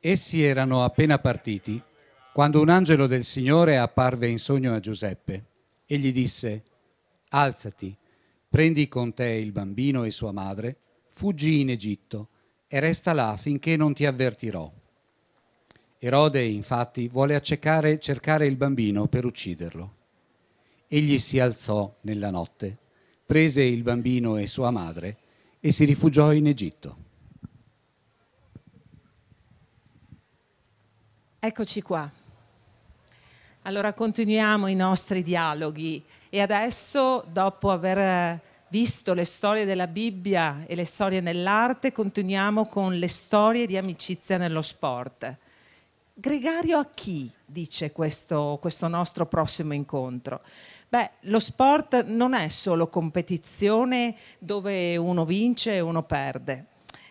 Essi erano appena partiti quando un angelo del Signore apparve in sogno a Giuseppe e gli disse, alzati, prendi con te il bambino e sua madre, fuggi in Egitto e resta là finché non ti avvertirò. Erode infatti vuole accecare, cercare il bambino per ucciderlo. Egli si alzò nella notte, prese il bambino e sua madre e si rifugiò in Egitto Eccoci qua. Allora continuiamo i nostri dialoghi e adesso, dopo aver visto le storie della Bibbia e le storie nell'arte, continuiamo con le storie di amicizia nello sport. Gregario a chi dice questo, questo nostro prossimo incontro? Beh, lo sport non è solo competizione dove uno vince e uno perde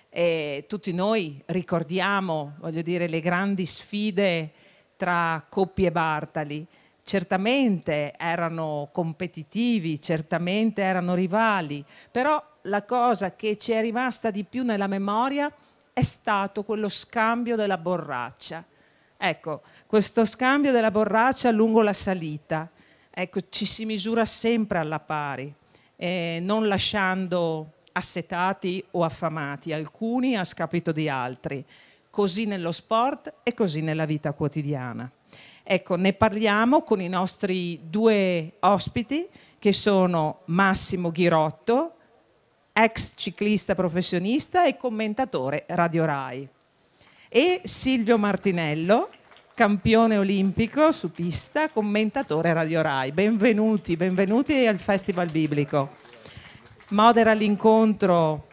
eh, tutti noi ricordiamo, voglio dire, le grandi sfide tra Coppi e Bartali. Certamente erano competitivi, certamente erano rivali, però la cosa che ci è rimasta di più nella memoria è stato quello scambio della borraccia. Ecco, questo scambio della borraccia lungo la salita, ecco, ci si misura sempre alla pari, eh, non lasciando assetati o affamati, alcuni a scapito di altri, così nello sport e così nella vita quotidiana. Ecco, ne parliamo con i nostri due ospiti che sono Massimo Ghirotto, ex ciclista professionista e commentatore Radio Rai, e Silvio Martinello, campione olimpico su pista, commentatore Radio Rai. Benvenuti, benvenuti al Festival Biblico modera l'incontro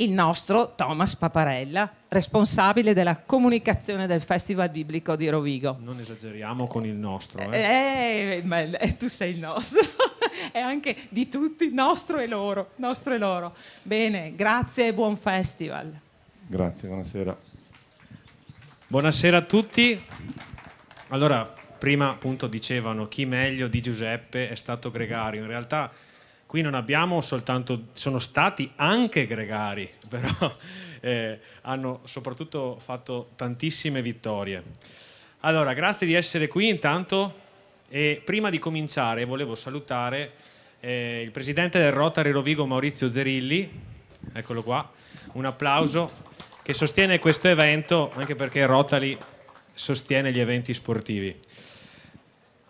il nostro Thomas Paparella, responsabile della comunicazione del Festival Biblico di Rovigo. Non esageriamo con il nostro. Eh, eh, eh ma eh, tu sei il nostro, è anche di tutti, nostro e loro, nostro e loro. Bene, grazie e buon festival. Grazie, buonasera. Buonasera a tutti. Allora, prima appunto dicevano chi meglio di Giuseppe è stato Gregario. In realtà qui non abbiamo soltanto, sono stati anche gregari, però eh, hanno soprattutto fatto tantissime vittorie. Allora, grazie di essere qui intanto e prima di cominciare volevo salutare eh, il presidente del Rotary Rovigo Maurizio Zerilli, eccolo qua, un applauso, che sostiene questo evento anche perché Rotary sostiene gli eventi sportivi.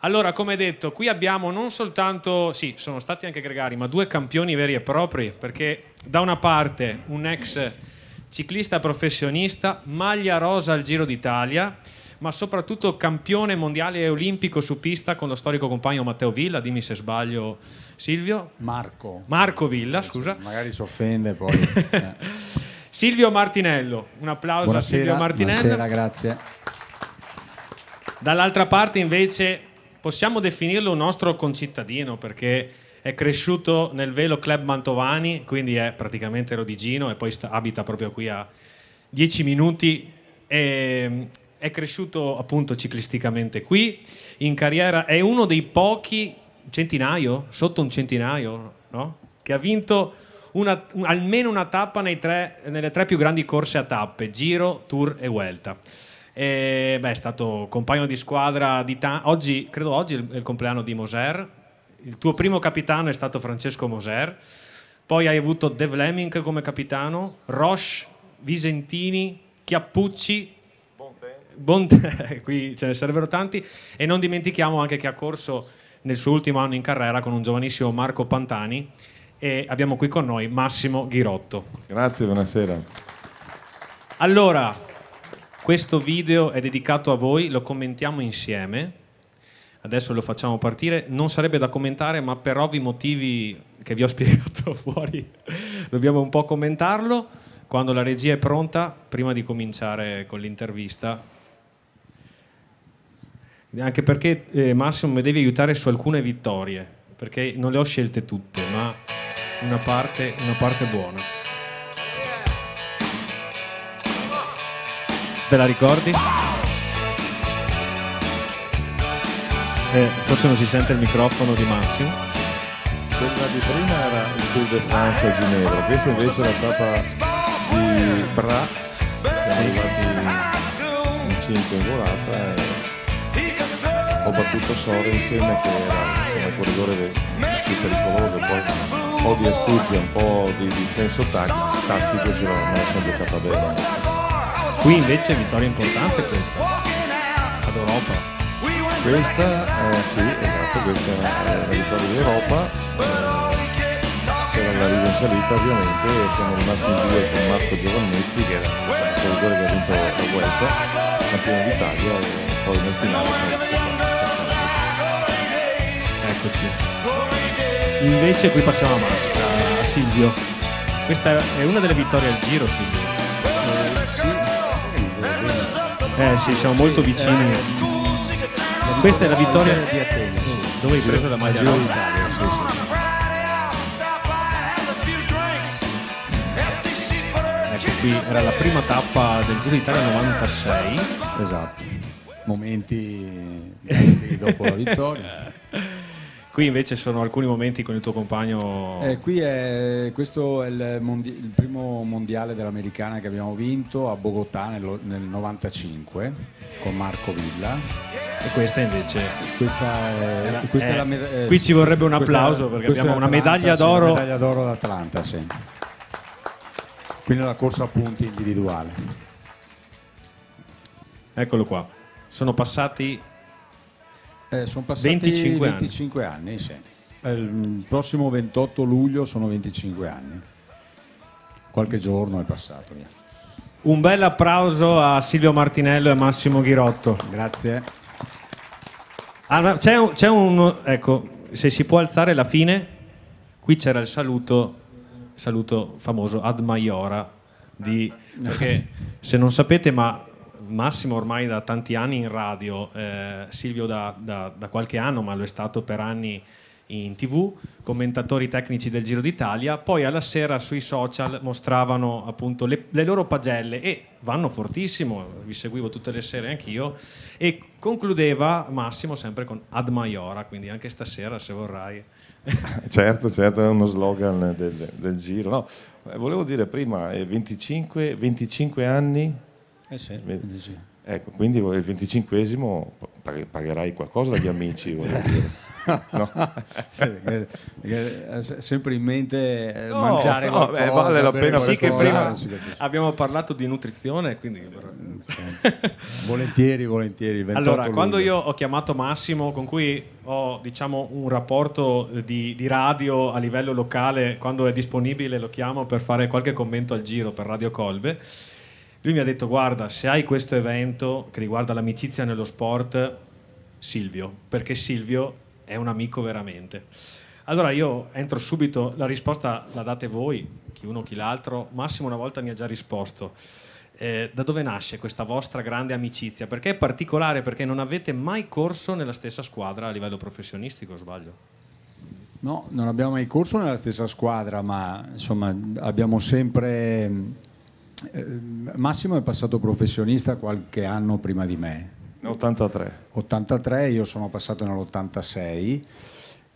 Allora, come detto, qui abbiamo non soltanto, sì, sono stati anche gregari, ma due campioni veri e propri, perché da una parte un ex ciclista professionista, maglia rosa al Giro d'Italia, ma soprattutto campione mondiale e olimpico su pista con lo storico compagno Matteo Villa, dimmi se sbaglio Silvio. Marco. Marco Villa, scusa. Magari si offende poi. Eh. Silvio Martinello, un applauso buonasera, a Silvio Martinello. Buonasera, grazie. Dall'altra parte invece possiamo definirlo un nostro concittadino perché è cresciuto nel velo Club Mantovani, quindi è praticamente rodigino e poi abita proprio qui a 10 minuti. E mm, è cresciuto appunto ciclisticamente qui, in carriera è uno dei pochi, centinaio, sotto un centinaio, no? che ha vinto una, un, almeno una tappa tre, nelle tre più grandi corse a tappe, Giro, Tour e Vuelta. E, beh, è stato compagno di squadra di ta- oggi, credo oggi è il compleanno di Moser. Il tuo primo capitano è stato Francesco Moser. Poi hai avuto De Vleming come capitano, Roche, Visentini, Chiappucci, Bonte, qui ce ne sarebbero tanti, e non dimentichiamo anche che ha corso nel suo ultimo anno in carriera con un giovanissimo Marco Pantani e abbiamo qui con noi Massimo Ghirotto. Grazie, buonasera. Allora, questo video è dedicato a voi, lo commentiamo insieme. Adesso lo facciamo partire. Non sarebbe da commentare, ma per ovvi motivi che vi ho spiegato fuori, dobbiamo un po' commentarlo. Quando la regia è pronta, prima di cominciare con l'intervista, anche perché eh, Massimo mi devi aiutare su alcune vittorie, perché non le ho scelte tutte, ma una parte, una parte buona. Te la ricordi? Eh, forse non si sente il microfono di Massimo. Quella di prima era il Tour de France a Ginevra, questa invece è la tappa di Bra, siamo arrivati in 5 in volata e ho battuto Sore insieme che era il corridore più pericoloso, poi un po' di astuzia, un po' di, di senso tattico, tattico, però non sono giocata bene. Qui invece vittoria importante questa, ad Europa. Questa, eh, sì, esatto, questa è la vittoria d'Europa C'era la riga in salita ovviamente, siamo rimasti in due con Marco Giovannetti che era il corridore che ha vinto la Vuelta, campione d'Italia e poi nel finale. Eccoci. Invece qui passiamo a Masca, a Silvio. Questa è una delle vittorie al giro, Silvio. Eh sì, siamo molto vicini. Questa è la vittoria di Atene, dove hai preso la maglia d'Italia. Sì, sì. Ecco, qui era la prima tappa del Giro d'Italia 96. Esatto. Momenti dopo la vittoria. Qui invece sono alcuni momenti con il tuo compagno. Eh, qui è, questo è il, mondi- il, primo mondiale dell'americana che abbiamo vinto a Bogotà nel, nel 95 con Marco Villa. E questa invece. Questa è, eh, la, questa eh, è la med- qui ci vorrebbe un applauso perché abbiamo una medaglia d'oro. Sì, una medaglia d'oro d'Atlanta, sì. Quindi la corsa a punti individuale. Eccolo qua. Sono passati eh, sono passati 25, 25 anni. anni sì. Eh, il prossimo 28 luglio sono 25 anni. Qualche giorno è passato. Via. Un bel applauso a Silvio Martinello e a Massimo Ghirotto. Grazie. Allora, c'è, un, c'è uno, ecco, se si può alzare la fine, qui c'era il saluto, saluto famoso ad maiora di, perché se non sapete ma Massimo ormai da tanti anni in radio, eh, Silvio da, da, da, qualche anno, ma lo è stato per anni in tv, commentatori tecnici del Giro d'Italia, poi alla sera sui social mostravano appunto le, le loro pagelle e vanno fortissimo, vi seguivo tutte le sere anch'io e concludeva Massimo sempre con Ad Maiora, quindi anche stasera se vorrai. certo, certo, è uno slogan del, del Giro. No, eh, volevo dire prima, 25, eh, 25 anni eh sì, sì. Ecco, quindi il venticinquesimo pagherai qualcosa dagli amici, voglio dire. No. Eh, sempre in mente eh, no, mangiare no, beh, vale la pena sì che prima ah, abbiamo parlato di nutrizione quindi volentieri volentieri allora luglio. quando io ho chiamato Massimo con cui ho diciamo un rapporto eh, di, di, radio a livello locale quando è disponibile lo chiamo per fare qualche commento al giro per Radio Colbe lui mi ha detto, guarda, se hai questo evento che riguarda l'amicizia nello sport, Silvio, perché Silvio è un amico veramente. Allora io entro subito, la risposta la date voi, chi uno chi l'altro, Massimo una volta mi ha già risposto. Eh, da dove nasce questa vostra grande amicizia? Perché è particolare, perché non avete mai corso nella stessa squadra a livello professionistico, sbaglio? No, non abbiamo mai corso nella stessa squadra, ma insomma abbiamo sempre Ehm, Massimo è passato professionista qualche anno prima di me. 83. 83, io sono passato nell'86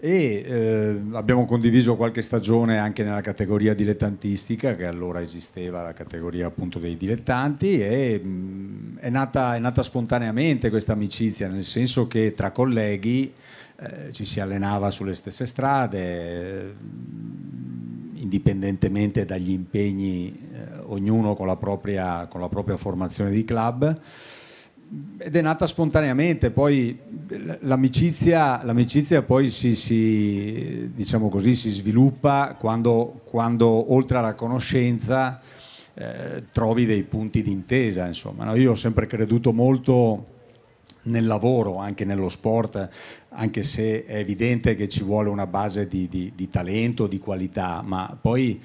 e eh, abbiamo condiviso qualche stagione anche nella categoria dilettantistica che allora esisteva la categoria appunto dei dilettanti e mh, mhmm, è, nata, è, nata, spontaneamente questa amicizia nel senso che tra colleghi eh, ci si allenava sulle stesse strade eh, indipendentemente dagli impegni eh, ognuno con la, propria, con la propria formazione di club ed è nata spontaneamente, poi l'amicizia, l'amicizia poi si, si, diciamo così, si sviluppa quando, quando, oltre alla conoscenza eh, trovi dei punti d'intesa. No, io ho sempre creduto molto nel lavoro, anche nello sport, anche se è evidente che ci vuole una base di, di, di talento, di qualità, ma poi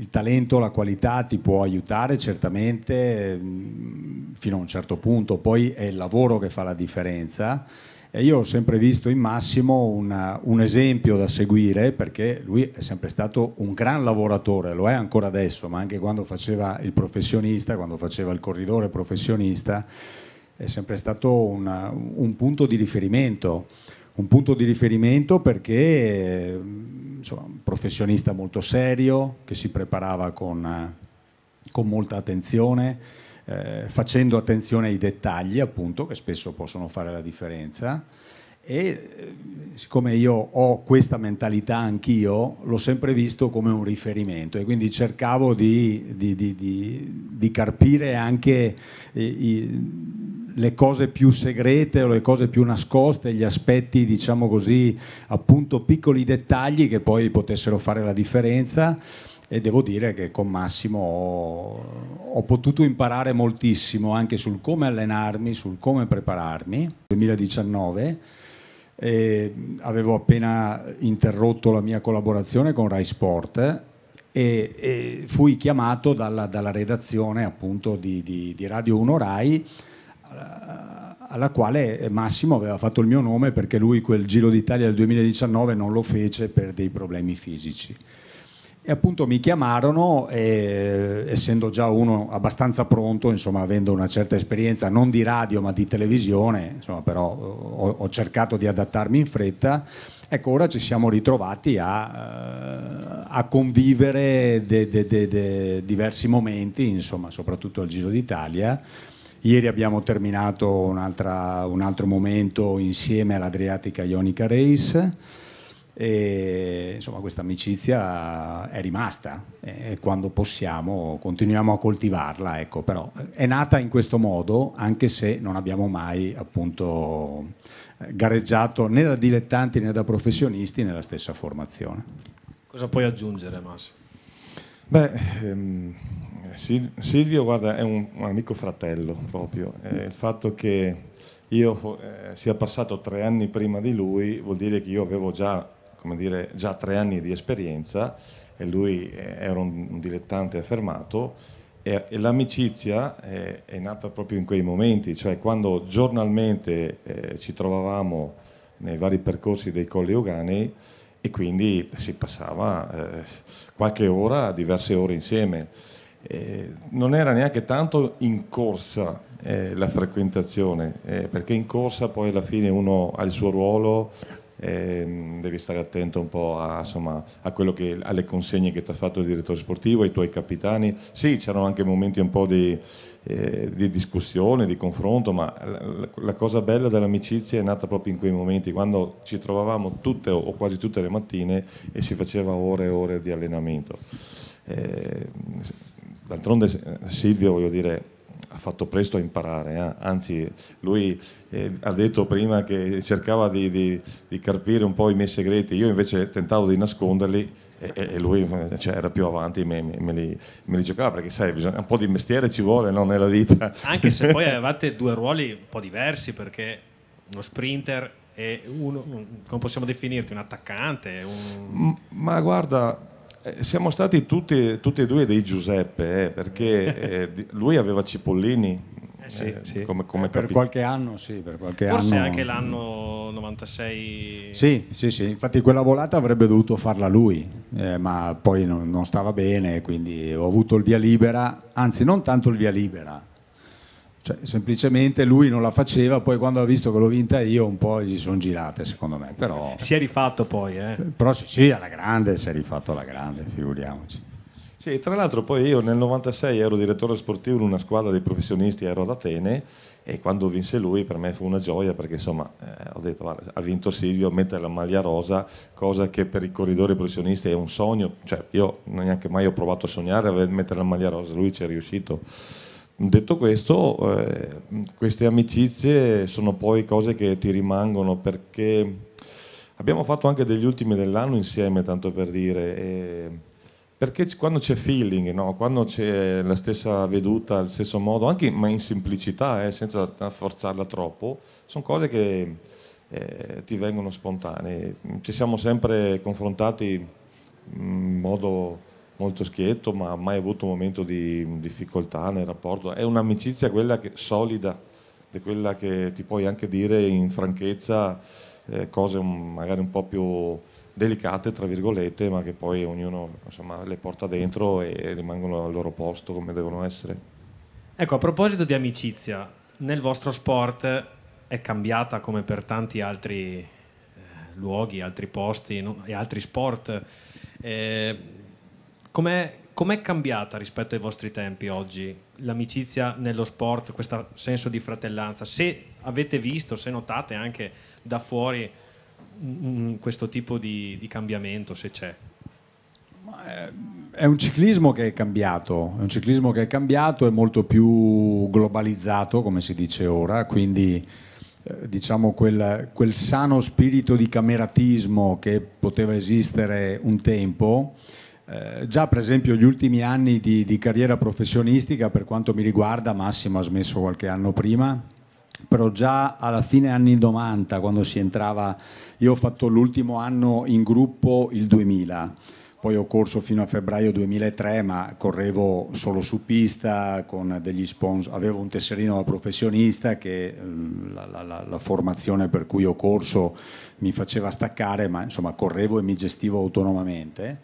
il talento, la qualità ti può aiutare certamente mm, fino a un certo punto, poi è il lavoro che fa la differenza. E io ho sempre visto in Massimo una, un esempio da seguire perché lui è sempre stato un gran lavoratore, lo è ancora adesso, ma anche quando faceva il professionista, quando faceva il corridore professionista, è sempre stato una, un punto di riferimento un punto di riferimento perché eh, insomma, un professionista molto serio che si preparava con, eh, con molta attenzione, eh, facendo attenzione ai dettagli appunto che spesso possono fare la differenza. E eh, siccome io ho questa mentalità anch'io, l'ho sempre visto come un riferimento e quindi cercavo di, di, di, di carpire anche i, eh, i, le cose più segrete o le cose più nascoste, gli aspetti, diciamo così, appunto piccoli dettagli che poi potessero fare la differenza e devo dire che con Massimo ho, ho, potuto imparare moltissimo anche sul come allenarmi, sul come prepararmi. 2019 e avevo appena interrotto la mia collaborazione con Rai Sport e, e fui chiamato dalla, dalla redazione appunto di, di, di, Radio 1 Rai eh, alla quale Massimo aveva fatto il mio nome perché lui quel Giro d'Italia del 2019 non lo fece per dei problemi fisici. E appunto mi chiamarono, e, essendo già uno abbastanza pronto, insomma, avendo una certa esperienza non di radio ma di televisione, insomma, però ho, ho cercato di adattarmi in fretta. Ecco, ora ci siamo ritrovati a, eh, a convivere de, de, de, diversi momenti, insomma, soprattutto al Giro d'Italia. Ieri abbiamo terminato un altro momento insieme all'Adriatica Ionica Race e, insomma, questa amicizia è rimasta e quando possiamo continuiamo a coltivarla, ecco, però eh, è nata in questo modo anche se non abbiamo mai appunto eh, gareggiato né da dilettanti né da professionisti nella stessa formazione. Cosa puoi aggiungere, Massimo? Beh, ehm, Silvio, guarda, è un, un amico fratello proprio. Eh, il fatto che io eh, sia passato tre anni prima di lui vuol dire che io avevo già come dire, già tre anni di esperienza e lui eh, era un, dilettante affermato e, e l'amicizia è, è, nata proprio in quei momenti, cioè quando giornalmente eh, ci trovavamo nei vari percorsi dei Colli uganei e quindi si passava eh, qualche ora, diverse ore insieme. Eh, non era neanche tanto in corsa eh, la frequentazione, eh, perché in corsa poi alla fine uno ha il suo ruolo, ehm, devi stare attento un po' a, insomma, che, alle consegne che ti ha fatto il direttore sportivo, ai tuoi capitani. Sì, c'erano anche momenti un po' di, eh, di discussione, di confronto, ma la, la, cosa bella dell'amicizia è nata proprio in quei momenti, quando ci trovavamo tutte o quasi tutte le mattine e si faceva ore e ore di allenamento. Ehm, eh, d'altronde Silvio, voglio dire, ha fatto presto a imparare, eh? anzi lui eh, ha detto prima che cercava di, di, di, carpire un po' i miei segreti, io invece tentavo di nasconderli e, e lui cioè, era più avanti me, me, me, li, me, li, giocava perché sai, bisogna, un po' di mestiere ci vuole no? nella vita. Anche se poi avevate due ruoli un po' diversi perché uno sprinter e uno, come possiamo definirti, un attaccante? Un... Ma guarda, eh, siamo stati tutti, tutti, e due dei Giuseppe, eh, perché eh, lui aveva Cipollini. Eh sì, eh, sì. Come, come eh, per capi- qualche anno, sì, per qualche Forse anno... anche l'anno 96. Sì, sì, sì, infatti quella volata avrebbe dovuto farla lui, ma poi non, non stava bene, quindi ho avuto il via libera, anzi non tanto il via libera, cioè, semplicemente lui non la faceva, poi quando ha visto che l'ho vinta io un po' gli sono girate secondo me. Però, si è rifatto poi, eh? Però sì, sì, alla grande, si è rifatto alla grande, figuriamoci. Sì, tra l'altro poi io nel 96 ero direttore sportivo in una squadra di professionisti, ero ad Atene e quando vinse lui per me fu una gioia perché insomma eh, ho detto guarda, ha vinto Silvio, mettere la maglia rosa, cosa che per i corridori professionisti è un sogno, cioè io neanche mai ho provato a sognare a mettere la maglia rosa, lui ci è riuscito Detto questo, eh, queste amicizie sono poi cose che ti rimangono perché abbiamo fatto anche degli ultimi dell'anno insieme, tanto per dire, perché quando c'è feeling, no? quando c'è la stessa veduta, il stesso modo, anche ma in semplicità, eh, senza forzarla troppo, sono cose che eh, ti vengono spontanee. Ci siamo sempre confrontati in modo molto schietto, ma mai avuto un momento di difficoltà nel rapporto. È un'amicizia quella che, solida, è quella che ti puoi anche dire in franchezza eh, cose magari un po' più delicate, tra virgolette, ma che poi ognuno insomma, le porta dentro e rimangono al loro posto come devono essere. Ecco, a proposito di amicizia, nel vostro sport è cambiata come per tanti altri eh, luoghi, altri posti no? e altri sport. Eh, com'è, com'è cambiata rispetto ai vostri tempi oggi l'amicizia nello sport, questo senso di fratellanza? Se avete visto, se notate anche da fuori mh, mm, mm, questo tipo di, di cambiamento, se c'è. Eh, è un ciclismo che è cambiato, è un ciclismo che è cambiato, è molto più globalizzato, come si dice ora, quindi eh, diciamo quel, quel sano spirito di cameratismo che poteva esistere un tempo eh, già per esempio gli ultimi anni di, di, carriera professionistica per quanto mi riguarda, Massimo ha smesso qualche anno prima, però già alla fine anni 90 quando si entrava, io ho fatto l'ultimo anno in gruppo il 2000, poi ho corso fino a febbraio 2003 ma correvo solo su pista con degli sponsor, avevo un tesserino da professionista che mm, la, la, la, la formazione per cui ho corso mi faceva staccare ma insomma correvo e mi gestivo autonomamente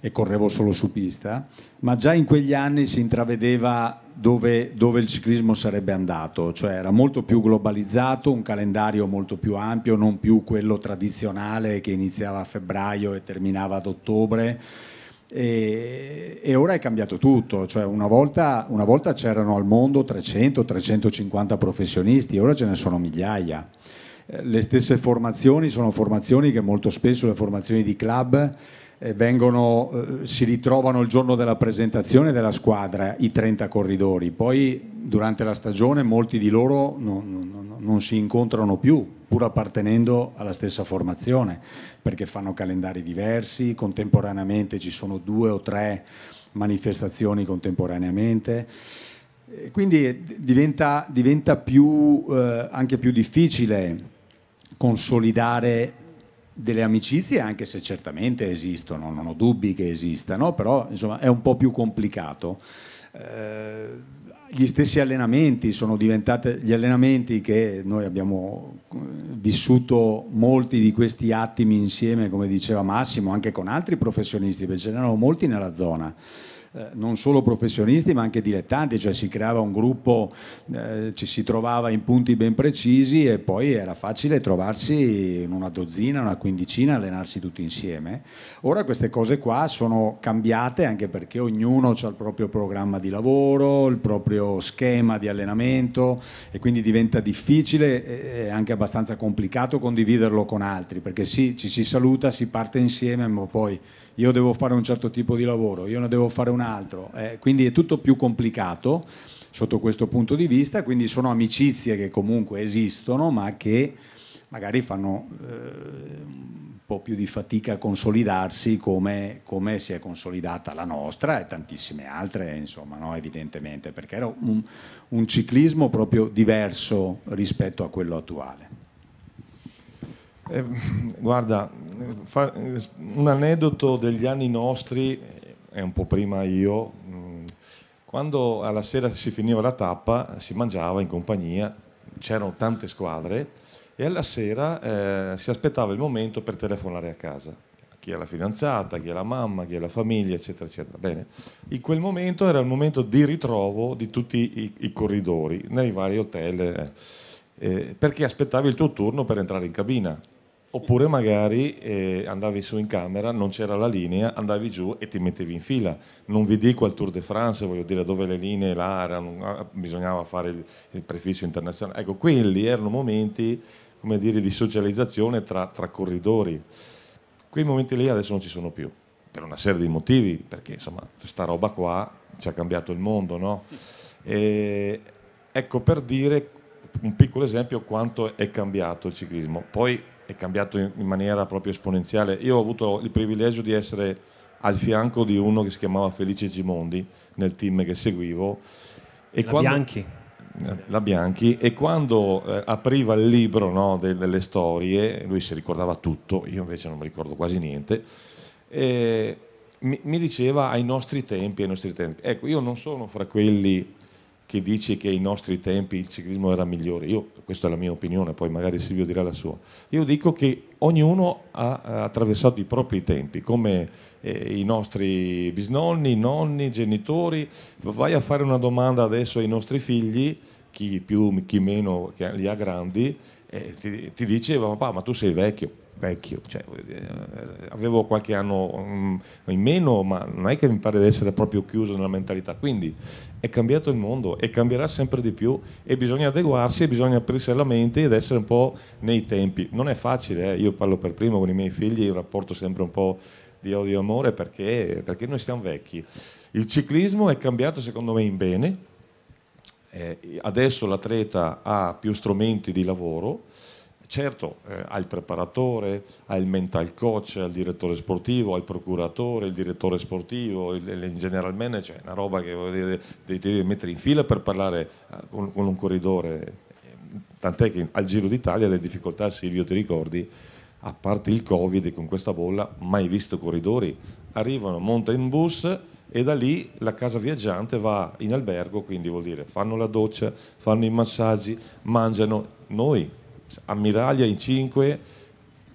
e correvo solo su pista, ma già in quegli anni si intravedeva dove, dove, il ciclismo sarebbe andato, cioè era molto più globalizzato, un calendario molto più ampio, non più quello tradizionale che iniziava a febbraio e terminava ad ottobre. E, e ora è cambiato tutto, cioè una volta, una volta c'erano al mondo 300-350 professionisti, ora ce ne sono migliaia eh, le stesse formazioni sono formazioni che molto spesso le formazioni di club eh, vengono, eh, si ritrovano il giorno della presentazione della squadra i 30 corridori, poi durante la stagione molti di loro non, non, non si incontrano più pur appartenendo alla stessa formazione, perché fanno calendari diversi, contemporaneamente ci sono due o tre manifestazioni contemporaneamente. Quindi eh, diventa, diventa più, eh, anche più difficile consolidare delle amicizie, anche se certamente esistono, non ho dubbi che esistano, però insomma, è un po' più complicato. Eh, gli stessi allenamenti sono diventati gli allenamenti che noi abbiamo eh, vissuto molti di questi attimi insieme, come diceva Massimo, anche con altri professionisti, perché ce n'erano molti nella zona. Eh, non solo professionisti ma anche dilettanti, cioè si creava un gruppo, eh, ci si trovava in punti ben precisi e poi era facile trovarsi in una dozzina, una quindicina, allenarsi tutti insieme. Ora queste cose qua sono cambiate anche perché ognuno ha il proprio programma di lavoro, il proprio schema di allenamento e quindi diventa difficile e anche abbastanza complicato condividerlo con altri perché sì, ci si saluta, si parte insieme ma poi io devo fare un certo tipo di lavoro, io ne devo fare un altro, eh, quindi è tutto più complicato sotto questo punto di vista, quindi sono amicizie che comunque esistono ma che magari fanno eh, un po' più di fatica a consolidarsi come, come, si è consolidata la nostra e tantissime altre, insomma, no? evidentemente, perché era un, un ciclismo proprio diverso rispetto a quello attuale. Eh, guarda, fa, un aneddoto degli anni nostri, eh, è un po' prima io, mm, quando alla sera si finiva la tappa, si mangiava in compagnia, c'erano tante squadre e alla sera eh, si aspettava il momento per telefonare a casa. Chi è la fidanzata, chi è la mamma, chi è la famiglia, eccetera, eccetera. Bene, in quel momento era il momento di ritrovo di tutti i, i corridori nei vari hotel, eh, eh perché aspettavi il tuo turno per entrare in cabina. Oppure magari eh, andavi su in camera, non c'era la linea, andavi giù e ti mettevi in fila. Non vi dico al Tour de France, voglio dire, dove le linee là erano, ah, bisognava fare il, il prefisso internazionale. Ecco, quelli erano momenti, come dire, di socializzazione tra, tra corridori. Quei momenti lì adesso non ci sono più, per una serie di motivi, perché insomma, questa roba qua ci ha cambiato il mondo, no? E, ecco, per dire un piccolo esempio quanto è cambiato il ciclismo. Poi è cambiato in maniera proprio esponenziale. Io ho avuto il privilegio di essere al fianco di uno che si chiamava Felice Gimondi nel team che seguivo. E la quando, Bianchi. Eh, la Bianchi e quando eh, apriva il libro no, delle storie, lui si ricordava tutto, io invece non mi ricordo quasi niente, mi, mi, diceva ai nostri tempi, ai nostri tempi. Ecco, io non sono fra quelli che dice che ai nostri tempi il ciclismo era migliore. Io, questa è la mia opinione, poi magari Silvio dirà la sua. Io dico che ognuno ha, attraversato i propri tempi, come eh, i nostri bisnonni, nonni, genitori. Vai a fare una domanda adesso ai nostri figli, chi più, chi meno, chi li ha grandi, eh, ti, ti dice papà, ma tu sei vecchio vecchio, cioè, eh, avevo qualche anno mm, in meno, ma non è che mi pare di essere proprio chiuso nella mentalità. Quindi è cambiato il mondo e cambierà sempre di più e bisogna adeguarsi e bisogna aprirsi alla mente ed essere un po' nei tempi. Non è facile, eh? io parlo per primo con i miei figli, il rapporto sempre un po' di odio e amore perché, perché noi siamo vecchi. Il ciclismo è cambiato secondo me in bene, eh, adesso l'atleta ha più strumenti di lavoro certo eh, al preparatore, al mental coach, al direttore sportivo, al procuratore, il direttore sportivo, il, general manager, cioè, è una roba che devi mettere in fila per parlare eh, con, con un corridore. Tant'è che al Giro d'Italia le difficoltà, Silvio ti ricordi, a parte il Covid con questa bolla, mai visto corridori, arrivano, montano in bus e da lì la casa viaggiante va in albergo, quindi vuol dire fanno la doccia, fanno i massaggi, mangiano. Noi ammiraglia in 5,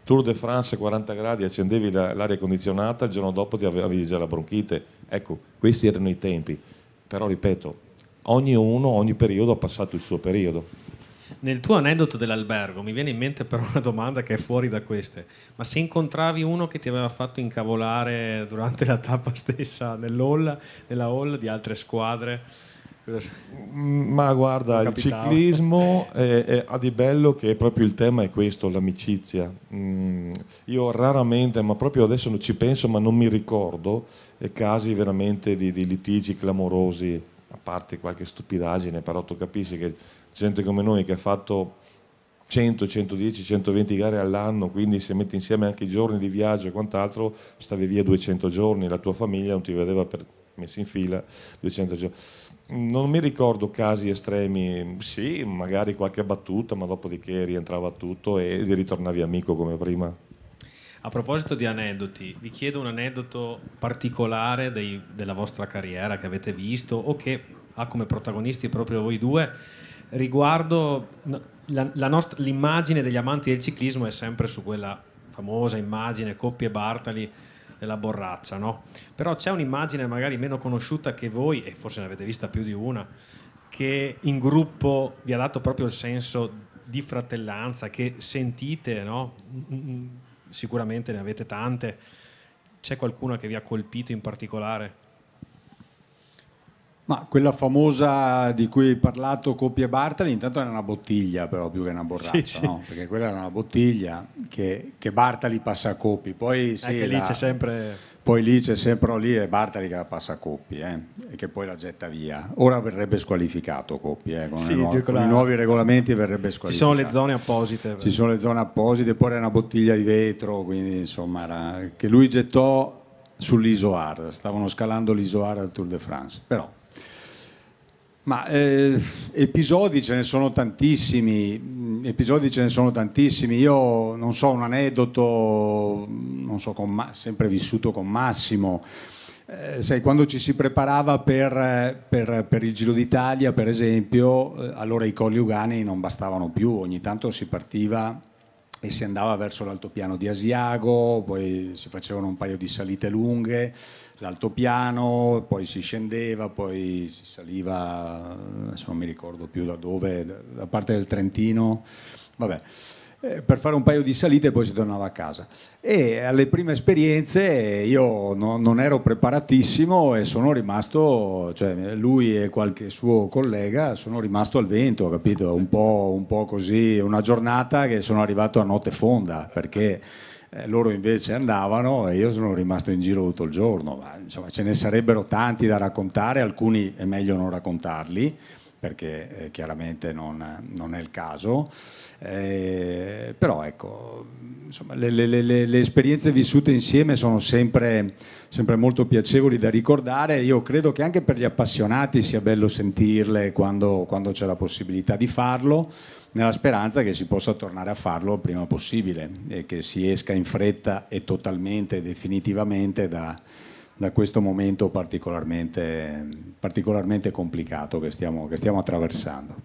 Tour de France 40 gradi, accendevi l'aria condizionata, il giorno dopo ti avevi già la bronchite. Ecco, questi erano i tempi. Però ripeto, ognuno, ogni periodo ha passato il suo periodo. Nel tuo aneddoto dell'albergo mi viene in mente però una domanda che è fuori da queste. Ma se incontravi uno che ti aveva fatto incavolare durante la tappa stessa nella hall di altre squadre, Mm, ma guarda, il ciclismo ha di bello che proprio il tema è questo, l'amicizia. Mm, io raramente, ma proprio adesso non ci penso, ma non mi ricordo eh, casi veramente di, di litigi clamorosi, a parte qualche stupidaggine, però tu capisci che gente come noi che ha fatto 100, 110, 120 gare all'anno, quindi se metti insieme anche i giorni di viaggio e quant'altro, stavi via 200 giorni, la tua famiglia non ti vedeva per, messi in fila 200 giorni non mi ricordo casi estremi, sì, magari qualche battuta, ma dopodiché rientrava tutto e ritornavi amico come prima. A proposito di aneddoti, vi chiedo un aneddoto particolare dei, della vostra carriera che avete visto o che ha come protagonisti proprio voi due riguardo la, la nostra, l'immagine degli amanti del ciclismo è sempre su quella famosa immagine coppie Bartali della borraccia, no? Però c'è un'immagine magari meno conosciuta che voi, e forse ne avete vista più di una, che in gruppo vi ha dato proprio il senso di fratellanza, che sentite, no? Mm, mm, sicuramente ne avete tante. C'è qualcuna che vi ha colpito in particolare? Ma quella famosa di cui hai parlato, Coppia Bartali, intanto era una bottiglia però più che una borraccia, sì, no? perché quella era una bottiglia che, che Bartali passa a Coppi. Poi, sì, la, lì c'è sempre... poi lì c'è sempre lì è Bartali che la passa a Coppi eh? e che poi la getta via. Ora verrebbe squalificato Coppi, eh? con, sì, nuove, con la... i nuovi regolamenti verrebbe squalificato. Ci sono le zone apposite. Ci sono le zone apposite, poi era una bottiglia di vetro, quindi insomma era... che lui gettò sull'Isoar, stavano scalando l'Isoar al Tour de France, però ma eh, episodi ce ne sono tantissimi, mm, episodi ce ne sono tantissimi. Io non so, un aneddoto, mm, non so, con, sempre vissuto con Massimo. Eh, sai, quando ci si preparava per, eh, per, per il Giro d'Italia, per esempio, eh, allora i colli ugani non bastavano più, ogni tanto si partiva e si andava verso l'altopiano di Asiago, poi si facevano un paio di salite lunghe l'altopiano, poi si scendeva, poi si saliva, adesso non mi ricordo più da dove, da parte del Trentino, vabbè eh, per fare un paio di salite e poi si tornava a casa. E alle prime esperienze io no, non ero preparatissimo e sono rimasto, cioè lui e qualche suo collega, sono rimasto al vento, capito? Un po', un po' così, una giornata che sono arrivato a notte fonda perché eh, loro invece andavano e io sono rimasto in giro tutto il giorno, ma insomma ce ne sarebbero tanti da raccontare, alcuni è meglio non raccontarli perché eh, chiaramente non, non, è il caso, eh, però ecco, insomma, le, le, le, le, esperienze vissute insieme sono sempre, sempre, molto piacevoli da ricordare, io credo che anche per gli appassionati sia bello sentirle quando, quando c'è la possibilità di farlo, nella speranza che si possa tornare a farlo il prima possibile e che si esca in fretta e totalmente, e definitivamente da da questo momento particolarmente, particolarmente complicato che stiamo, che stiamo attraversando.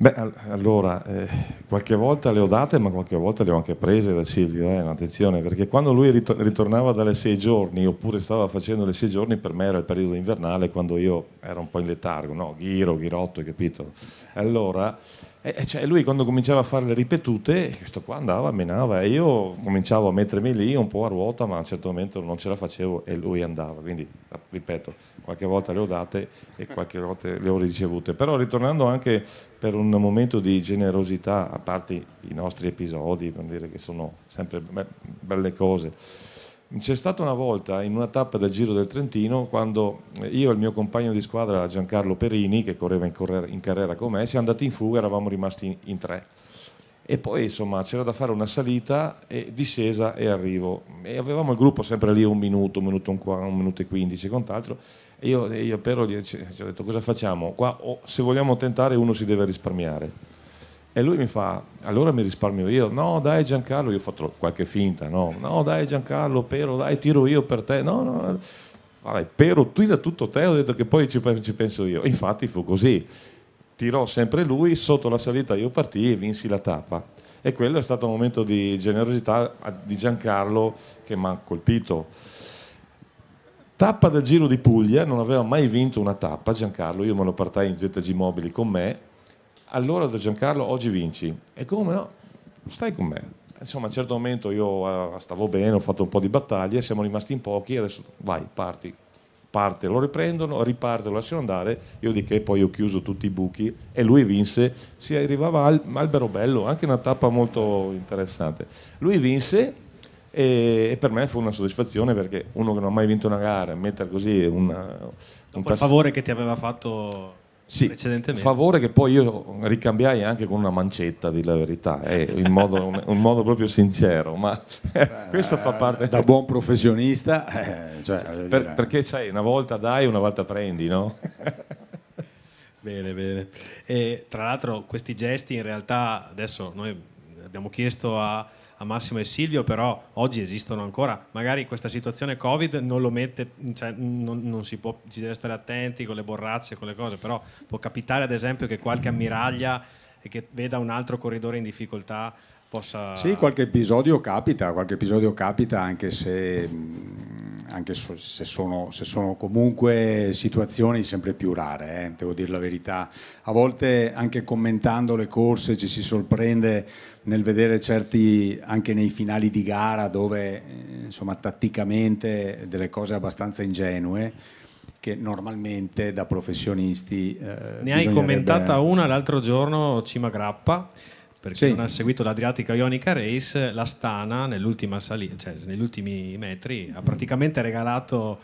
Beh, allora, eh, qualche volta le ho date, ma qualche volta le ho anche prese da Silvio, eh, attenzione, perché quando lui ritornava dalle sei giorni, oppure stava facendo le sei giorni, per me era il periodo invernale, quando io ero un po' in letargo, no? Ghiro, Ghirotto, capito? Allora, e cioè, lui quando cominciava a fare le ripetute, questo qua andava, menava e io cominciavo a mettermi lì un po' a ruota, ma a un certo momento non ce la facevo e lui andava. Quindi, ripeto, qualche volta le ho date e qualche volta le ho ricevute. Però ritornando anche per un momento di generosità, a parte i nostri episodi, per dire che sono sempre belle cose c'è stata una volta in una tappa del Giro del Trentino quando eh, io e il mio compagno di squadra Giancarlo Perini, che correva in, correr- in carrera con me, siamo andati in fuga, eravamo rimasti in, in tre. E poi insomma c'era da fare una salita e discesa e arrivo. E avevamo il gruppo sempre lì un minuto, un minuto, un qua, un minuto e quindici e quant'altro. E io, io però gli ho detto cosa facciamo? Qua oh, se vogliamo tentare uno si deve risparmiare. E lui mi fa, allora mi risparmio io, no dai Giancarlo, io ho fatto qualche finta, no, no dai Giancarlo, però dai tiro io per te, no, no, vabbè, però tira tutto te, ho detto che poi ci, ci penso io. infatti fu così, tirò sempre lui, sotto la salita io partì e vinsi la tappa. E quello è stato un momento di generosità ah, di Giancarlo che mi ha colpito. Tappa del Giro di Puglia, non aveva mai vinto una tappa Giancarlo, io me lo partai in ZG Mobili con me allora da Giancarlo oggi vinci. E come no? Stai con me. Insomma, a un certo momento io ah, stavo bene, ho fatto un po' di battaglie, siamo rimasti in pochi, adesso vai, parti. Parte, lo riprendono, riparte, lo lasciano andare, io di che poi ho chiuso tutti i buchi e lui vinse, si arrivava al Albero Bello, anche una tappa molto interessante. Lui vinse e, per me fu una soddisfazione perché uno che non ha mai vinto una gara, mettere così una, un... Per pass- favore che ti aveva fatto sì, un favore che poi io ricambiai anche con una mancetta, di la verità, eh, in modo, un, un, modo proprio sincero, ma questo fa eh, parte... Da buon professionista... Eh, cioè, per, dire... perché sai, una volta dai, una volta prendi, no? bene, bene. E, tra l'altro questi gesti in realtà adesso noi abbiamo chiesto a a Massimo e Silvio, però oggi esistono ancora, magari questa situazione Covid non lo mette, cioè, non, non si può, ci deve stare attenti con le borracce, con le cose, però può capitare ad esempio che qualche ammiraglia e che veda un altro corridore in difficoltà possa... Sì, qualche episodio capita, qualche episodio capita anche se, anche se, sono, se sono, comunque situazioni sempre più rare, eh, devo dire la verità. A volte anche commentando le corse ci si sorprende nel vedere certi, anche nei finali di gara dove eh, insomma tatticamente delle cose abbastanza ingenue che normalmente da professionisti... Eh, ne hai commentata una l'altro giorno, Cima Grappa per chi sì. non ha seguito l'Adriatica Ionica Race, la Stana nell'ultima salita, cioè negli ultimi metri ha mm. praticamente regalato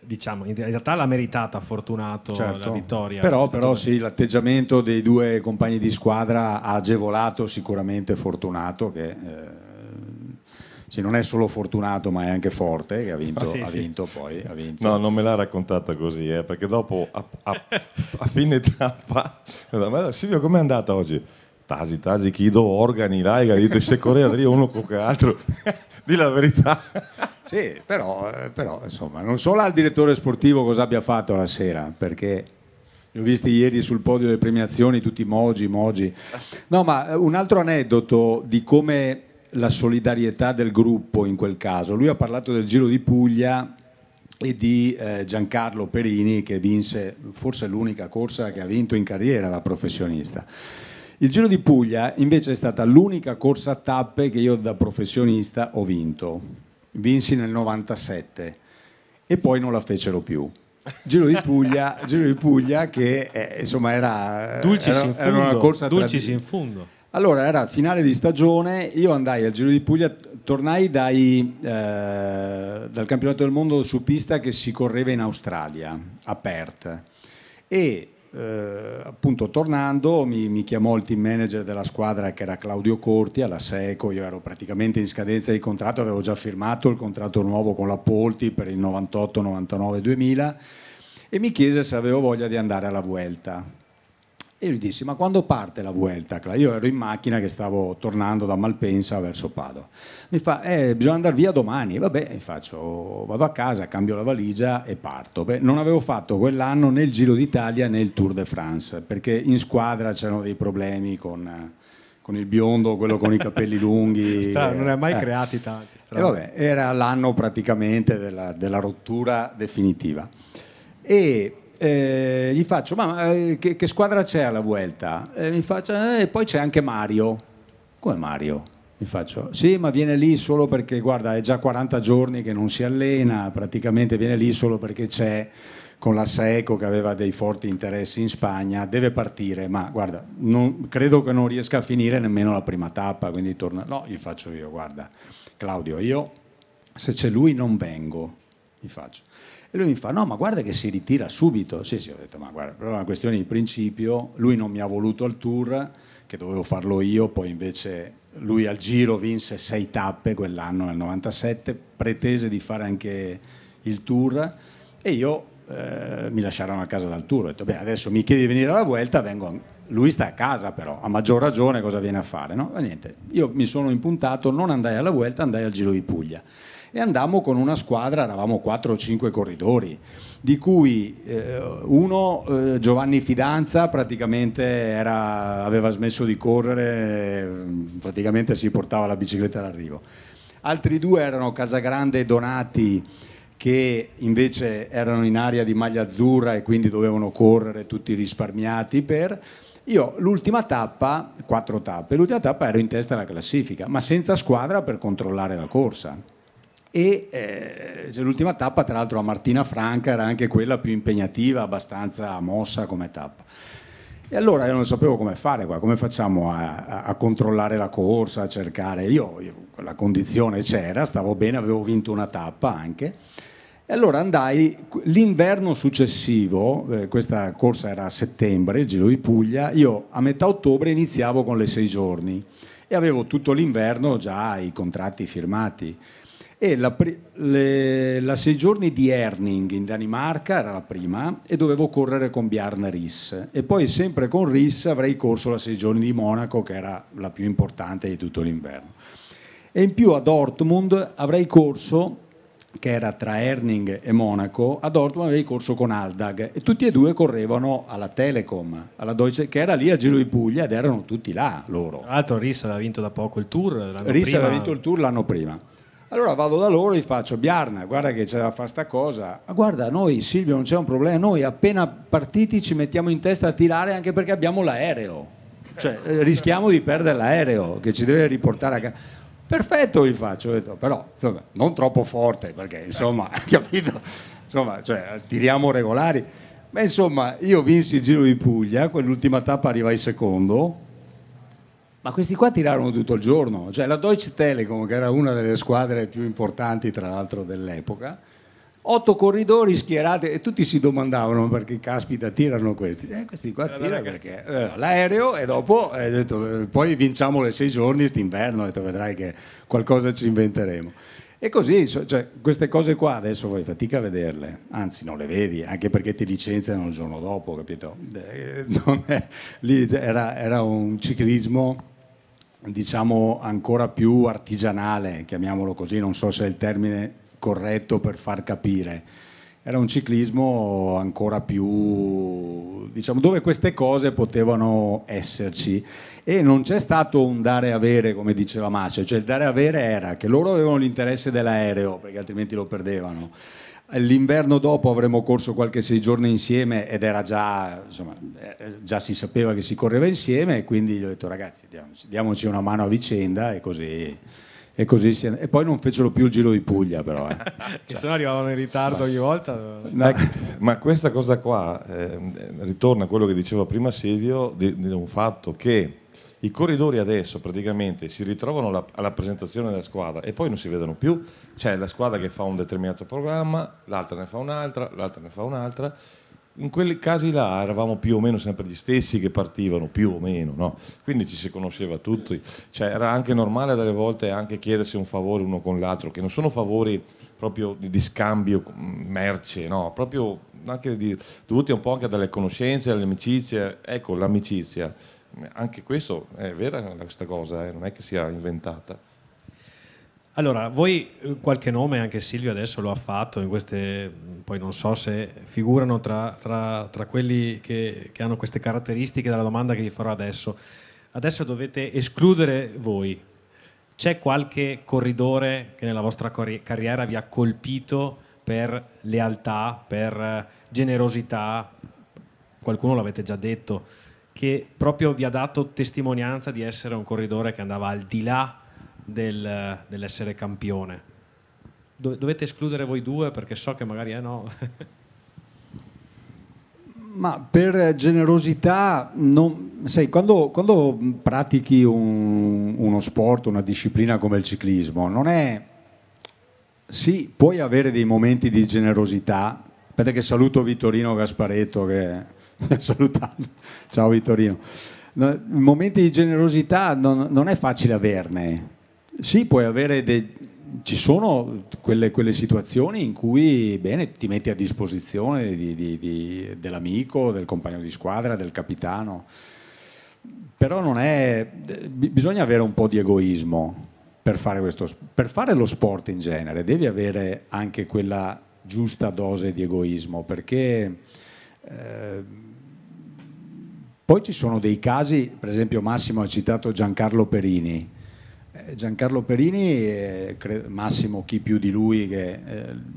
diciamo, in realtà l'ha meritata Fortunato certo. la vittoria. Però, però sì, l'atteggiamento dei due compagni di squadra ha agevolato sicuramente Fortunato che... Eh, sì, non è solo fortunato ma è anche forte che ha vinto, ah, sì, ha vinto poi ha vinto. no non me l'ha raccontata così eh, perché dopo a, a, a fine tappa Silvio com'è andata oggi? tasi tasi chido organi dai ha detto se Corea Drio uno con che altro di la verità sì però, eh, però, insomma non solo al direttore sportivo cosa abbia fatto la sera perché li ho visti ieri sul podio delle premiazioni tutti mogi mogi no ma eh, un altro aneddoto di come la solidarietà del gruppo in quel caso lui ha parlato del Giro di Puglia e di eh, Giancarlo Perini che vinse forse l'unica corsa che ha vinto in carriera da professionista il Giro di Puglia invece è stata l'unica corsa a tappe che io da professionista ho vinto. Vinsi nel 97 e poi non la fecero più. Giro di Puglia, Giro di Puglia che eh, insomma era, Dulcis era, in fondo, era una corsa Dulcis in fondo. Allora era finale di stagione, io andai al Giro di Puglia, tornai dai, eh, dal campionato del mondo su pista che si correva in Australia, a Perth. E eh, appunto tornando mi, mi, chiamò il team manager della squadra che era Claudio Corti alla Seco, io ero praticamente in scadenza di contratto, avevo già firmato il contratto nuovo con la Polti per il 98, 99, 2000 e mi chiese se avevo voglia di andare alla Vuelta e lui disse, ma quando parte la Vuelta? Io ero in macchina che stavo tornando da Malpensa verso Padova. Mi fa, eh, bisogna andare via domani. vabbè, faccio, vado a casa, cambio la valigia e parto. Beh, non avevo fatto quell'anno né il Giro d'Italia né il Tour de France, perché in squadra c'erano dei problemi con con il biondo, quello con i capelli lunghi. Stra, non è mai eh. creati tanti. E vabbè, era l'anno praticamente della, della, rottura definitiva. E eh, gli faccio, ma eh, che, che, squadra c'è alla Vuelta? E eh, mi faccio, eh, poi c'è anche Mario. Come Mario? Mi faccio, sì, ma viene lì solo perché, guarda, è già 40 giorni che non si allena, praticamente viene lì solo perché c'è con la Seco che aveva dei forti interessi in Spagna, deve partire, ma guarda, non, credo che non riesca a finire nemmeno la prima tappa, quindi torna... No, gli faccio io, guarda, Claudio, io se c'è lui non vengo, gli faccio. E lui mi fa, no, ma guarda che si ritira subito. Sì, sì, ho detto, ma guarda, però è una questione di principio, lui non mi ha voluto al tour, che dovevo farlo io, poi invece lui al giro vinse sei tappe quell'anno nel 97, pretese di fare anche il tour e io eh, mi lasciarono a casa dal tour. Ho detto, Beh, adesso mi chiedi di venire alla Vuelta, vengo... Lui sta a casa però, a maggior ragione cosa viene a fare? No? E niente, io mi sono impuntato, non andai alla Vuelta, andai al Giro di Puglia e andammo con una squadra, eravamo 4 o 5 corridori, di cui eh, uno, eh, Giovanni Fidanza, praticamente era, aveva smesso di correre, eh, praticamente si portava la bicicletta all'arrivo. Altri due erano Casagrande e Donati che invece erano in area di maglia azzurra e quindi dovevano correre tutti risparmiati per... Io l'ultima tappa, quattro tappe, l'ultima tappa ero in testa alla classifica, ma senza squadra per controllare la corsa e eh, l'ultima tappa tra l'altro a Martina Franca era anche quella più impegnativa, abbastanza mossa come tappa. E allora io non sapevo come fare qua, come facciamo a, a controllare la corsa, a cercare. Io, io, la condizione c'era, stavo bene, avevo vinto una tappa anche. E allora andai l'inverno successivo, eh, questa corsa era a settembre, il Giro di Puglia, io a metà ottobre iniziavo con le sei giorni e avevo tutto l'inverno già i contratti firmati e la, le, la, sei giorni di Erning in Danimarca era la prima e dovevo correre con Bjarne Riss e poi sempre con Riss avrei corso la sei giorni di Monaco che era la più importante di tutto l'inverno e in più a Dortmund avrei corso che era tra Erning e Monaco, a Dortmund avrei corso con Aldag e tutti e due correvano alla Telecom, alla Deutsche, che era lì a Giro di Puglia ed erano tutti là loro. Tra l'altro Riss aveva vinto da poco il tour. Riss aveva vinto il tour l'anno prima. Allora vado da loro e faccio Biarna, guarda che c'è da fare sta cosa. Ma guarda, noi Silvio non c'è un problema, noi appena partiti ci mettiamo in testa a tirare anche perché abbiamo l'aereo. Cioè eh, rischiamo di perdere l'aereo che ci deve riportare a casa. Perfetto, gli faccio, detto, però insomma, non troppo forte perché insomma, capito? Insomma, cioè, tiriamo regolari. Ma insomma, io vinsi il Giro di Puglia, quell'ultima tappa arrivai secondo, ma questi qua tirarono tutto il giorno, cioè la Deutsche Telekom, che era una delle squadre più importanti tra l'altro dell'epoca, otto corridori schierati e tutti si domandavano perché caspita tirano questi. Eh, questi qua tirano perché eh, l'aereo e dopo eh, detto, eh, poi vinciamo le sei giorni quest'inverno, detto, vedrai che qualcosa ci inventeremo. E così, cioè, queste cose qua adesso fai fatica a vederle, anzi non le vedi, anche perché ti licenziano il giorno dopo, capito? Eh, è, lì cioè, era, era un ciclismo diciamo ancora più artigianale, chiamiamolo così, non so se è il termine corretto per far capire. Era un ciclismo ancora più, diciamo, dove queste cose potevano esserci e non c'è stato un dare avere, come diceva Mascio, cioè il dare avere era che loro avevano l'interesse dell'aereo, perché altrimenti lo perdevano L'inverno dopo avremmo corso qualche sei giorni insieme ed era già, insomma, eh, già si sapeva che si correva insieme e quindi gli ho detto ragazzi diamoci, diamoci una mano a vicenda e così... E, si... e poi non fecero più il giro di Puglia però. Eh. cioè, se no arrivavano in ritardo ma... ogni volta. No, ecco, ma questa cosa qua eh, ritorna a quello che diceva prima Silvio di, di un fatto che i corridori adesso praticamente si ritrovano alla, alla, presentazione della squadra e poi non si vedono più. C'è la squadra che fa un determinato programma, l'altra ne fa un'altra, l'altra ne fa un'altra. In quei casi là eravamo più o meno sempre gli stessi che partivano, più o meno, no? Quindi ci si conosceva tutti. Cioè, era anche normale delle volte anche chiedersi un favore uno con l'altro, che non sono favori proprio di scambio mm, merce, no? Proprio anche di, dovuti un po' anche dalle conoscenze, alle amicizie. Ecco, l'amicizia anche questo è vera questa cosa, eh, non è che sia inventata. Allora, voi eh, qualche nome, anche Silvio adesso lo ha fatto, in queste, mm, poi non so se figurano tra, tra, tra quelli che, che, hanno queste caratteristiche della domanda che vi farò adesso. Adesso dovete escludere voi. C'è qualche corridore che nella vostra carriera vi ha colpito per lealtà, per eh, generosità? Qualcuno l'avete già detto che proprio vi ha dato testimonianza di essere un corridore che andava al di là del, dell'essere campione? dovete escludere voi due perché so che magari è eh, no. Ma per generosità, non, sai, quando, quando pratichi un, uno sport, una disciplina come il ciclismo, non è... Sì, puoi avere dei momenti di generosità. Aspetta che saluto Vittorino Gasparetto che salutando. Ciao Vittorino. No, momenti di generosità non, non, è facile averne. Sì, puoi avere dei... Ci sono quelle, quelle situazioni in cui bene, ti metti a disposizione di, di, di, dell'amico, del compagno di squadra, del capitano, però non è... bisogna avere un po' di egoismo per fare, questo, per fare lo sport in genere, devi avere anche quella giusta dose di egoismo, perché eh, poi ci sono dei casi, per esempio Massimo ha citato Giancarlo Perini. Eh, Giancarlo Perini, eh, Massimo chi più di lui che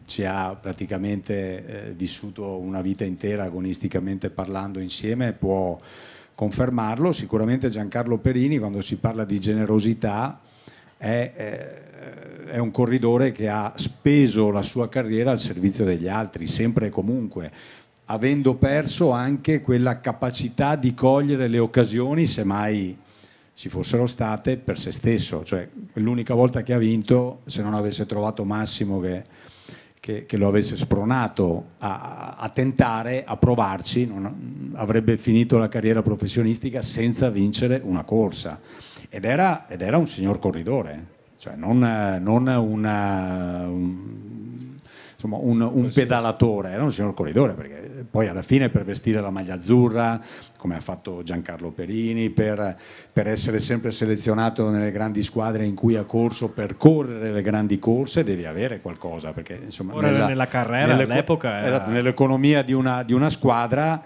ci ha praticamente vissuto una vita intera agonisticamente parlando insieme può confermarlo. Sicuramente Giancarlo Perini quando si parla di generosità è, è, un corridore che ha speso la sua carriera al servizio degli altri, sempre e comunque avendo perso anche quella capacità di cogliere le occasioni, semmai ci fossero state, per se stesso. Cioè, l'unica volta che ha vinto, se non avesse trovato Massimo che, che, che lo avesse spronato a, a tentare, a provarci, non, avrebbe finito la carriera professionistica senza vincere una corsa. Ed era, ed era un signor corridore, cioè non, non una, un, insomma, un, un pedalatore, era un signor corridore, perché poi alla fine per vestire la maglia azzurra, come ha fatto Giancarlo Perini, per, per essere sempre selezionato nelle grandi squadre in cui ha corso, per correre le grandi corse, devi avere qualcosa. Perché, insomma, Ora nella, nella carriera, nelle, all'epoca... Era... Esatto, nell'economia di una, di una squadra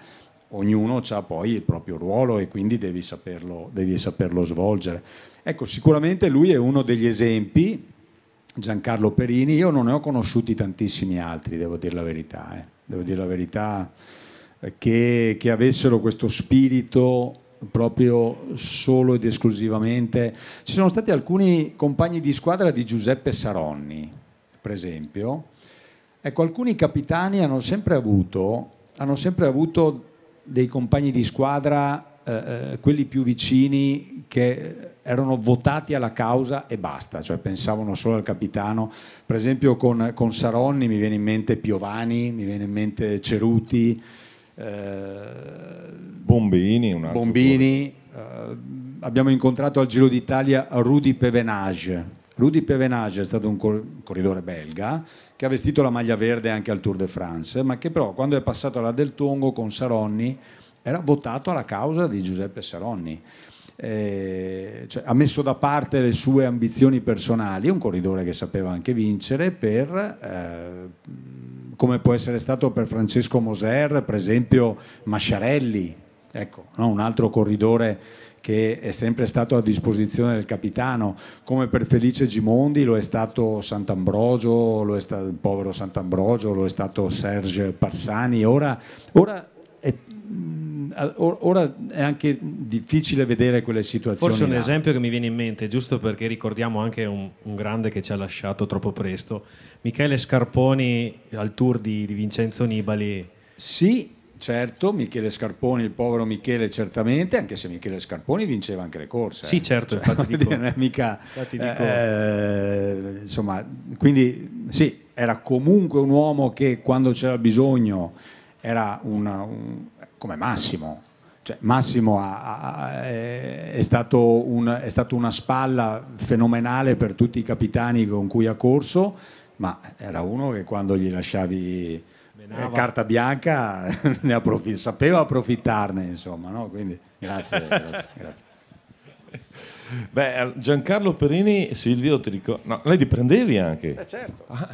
ognuno ha poi il proprio ruolo e quindi devi saperlo, devi saperlo svolgere. Ecco, sicuramente lui è uno degli esempi Giancarlo Perini, io non ne ho conosciuti tantissimi altri, devo dire la verità, eh. devo dire la verità eh, che, che avessero questo spirito proprio solo ed esclusivamente. Ci sono stati alcuni compagni di squadra di Giuseppe Saronni, per esempio. Ecco, alcuni capitani hanno sempre avuto, hanno sempre avuto dei compagni di squadra, eh, eh quelli più vicini, che erano votati alla causa e basta, cioè pensavano solo al capitano. Per esempio con, con Saronni mi viene in mente Piovani, mi viene in mente Ceruti, eh, Bombini, un altro Bombini. Eh, abbiamo incontrato al Giro d'Italia Rudy Pevenage. Rudy Pevenage è stato un corridore belga che ha vestito la maglia verde anche al Tour de France, ma che però quando è passato alla Del Tongo con Saronni era votato alla causa di Giuseppe Saronni eh, cioè, ha messo da parte le sue ambizioni personali, un corridore che sapeva anche vincere, per, eh, come può essere stato per Francesco Moser, per esempio Masciarelli, ecco, no? un altro corridore che è sempre stato a disposizione del capitano, come per Felice Gimondi lo è stato Sant'Ambrogio, lo è stato il povero Sant'Ambrogio, lo è stato Serge Parsani, ora, ora è, ora è anche difficile vedere quelle situazioni. Forse un là. esempio che mi viene in mente, giusto perché ricordiamo anche un, un, grande che ci ha lasciato troppo presto, Michele Scarponi al tour di, di Vincenzo Nibali. Sì, certo, Michele Scarponi, il povero Michele certamente, anche se Michele Scarponi vinceva anche le corse. Sì, eh. certo, cioè, infatti dico, non è mica... Eh, dico. Eh, insomma, quindi sì, era comunque un uomo che quando c'era bisogno era una, un, come Massimo. Cioè, Massimo ha, ha, è, stato un, è stata una spalla fenomenale per tutti i capitani con cui ha corso, ma era uno che quando gli lasciavi Benava. Eh, carta bianca ne approfitt- sapeva approfittarne, insomma. No? Quindi, grazie, grazie, grazie. Beh, Giancarlo Perini, Silvio, ti ricordo... No, lei li prendevi anche? Eh certo. Ah,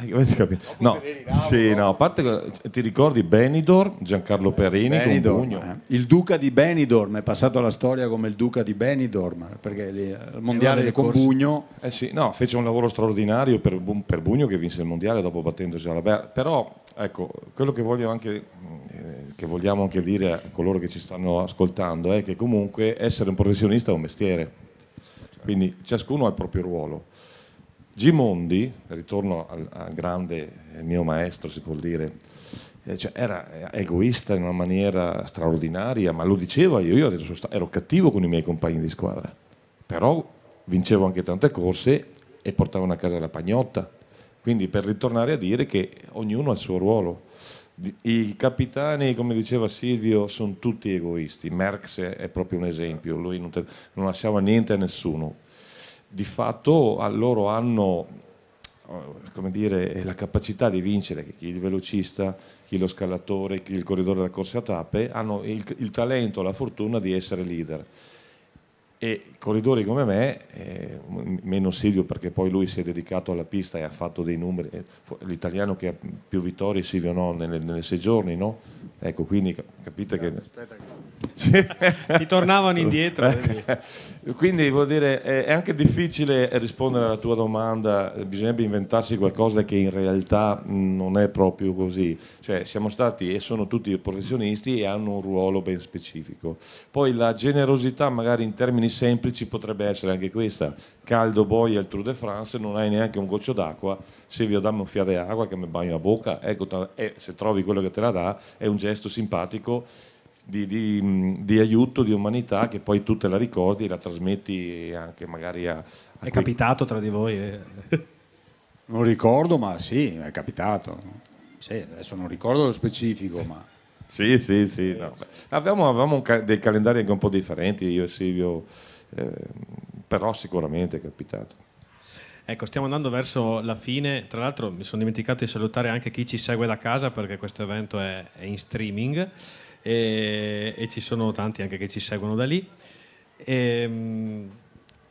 no, sì, no, a parte cioè, ti ricordi Benidorm, Giancarlo Perini Benidorm, eh. Il duca di Benidorm, è passato alla storia come il duca di Benidorm, perché lì, il eh, mondiale del con Bugno... Eh sì, no, fece un lavoro straordinario per, per Bugno che vinse il mondiale dopo battendosi alla... Beh, però, ecco, quello che voglio anche eh, che vogliamo anche dire a coloro che ci stanno ascoltando è che comunque essere un professionista è un mestiere Certo. Quindi ciascuno ha il proprio ruolo. Gimondi, ritorno al, al grande eh, mio maestro, si può dire, eh, cioè, era eh, egoista in una maniera straordinaria, ma lo diceva io, io ero cattivo con i miei compagni di squadra, però vincevo anche tante corse e portavo a casa la pagnotta. Quindi per ritornare a dire che ognuno ha il suo ruolo. I capitani, come diceva Silvio, sono tutti egoisti. Merckx è proprio un esempio, lui non, te, non lasciava niente a nessuno. Di fatto loro hanno eh, dire, eh, la capacità di vincere, chi il velocista, chi lo scalatore, chi il corridore della corsa a tappe, hanno il, il talento, la fortuna di essere leader e corridori come me, eh, meno Silvio perché poi lui si è dedicato alla pista e ha fatto dei numeri, eh, l'italiano che ha più vittorie Silvio no, nelle, nelle sei giorni, no? Ecco, quindi capite Grazie, che... Aspetta, che ti tornavano indietro. Eh, quindi vuol dire, è anche difficile rispondere alla tua domanda, bisognerebbe inventarsi qualcosa che in realtà non è proprio così. Cioè, siamo stati e sono tutti professionisti e hanno un ruolo ben specifico. Poi la generosità, magari in termini semplici, potrebbe essere anche questa. Caldo boia al Tour de France, non hai neanche un goccio d'acqua, se vi ho dato un fiato d'acqua che mi bagno la bocca, ecco, se trovi quello che te la dà, è un gesto simpatico di, di, mm, di, aiuto, di umanità che poi tu te la ricordi e la trasmetti anche magari a... a è quei... capitato tra di voi? Eh? non ricordo, ma sì, è capitato. Sì, adesso non ricordo lo specifico, ma... sì, sì, sì. No. Eh, avevamo, avevamo ca- dei calendari anche un po' differenti, io e Silvio, eh, però sicuramente è capitato. Ecco, stiamo andando verso la fine. Tra l'altro mi sono dimenticato di salutare anche chi ci segue da casa perché questo evento è, è in streaming e, e ci sono tanti anche che ci seguono da lì. E, ehm,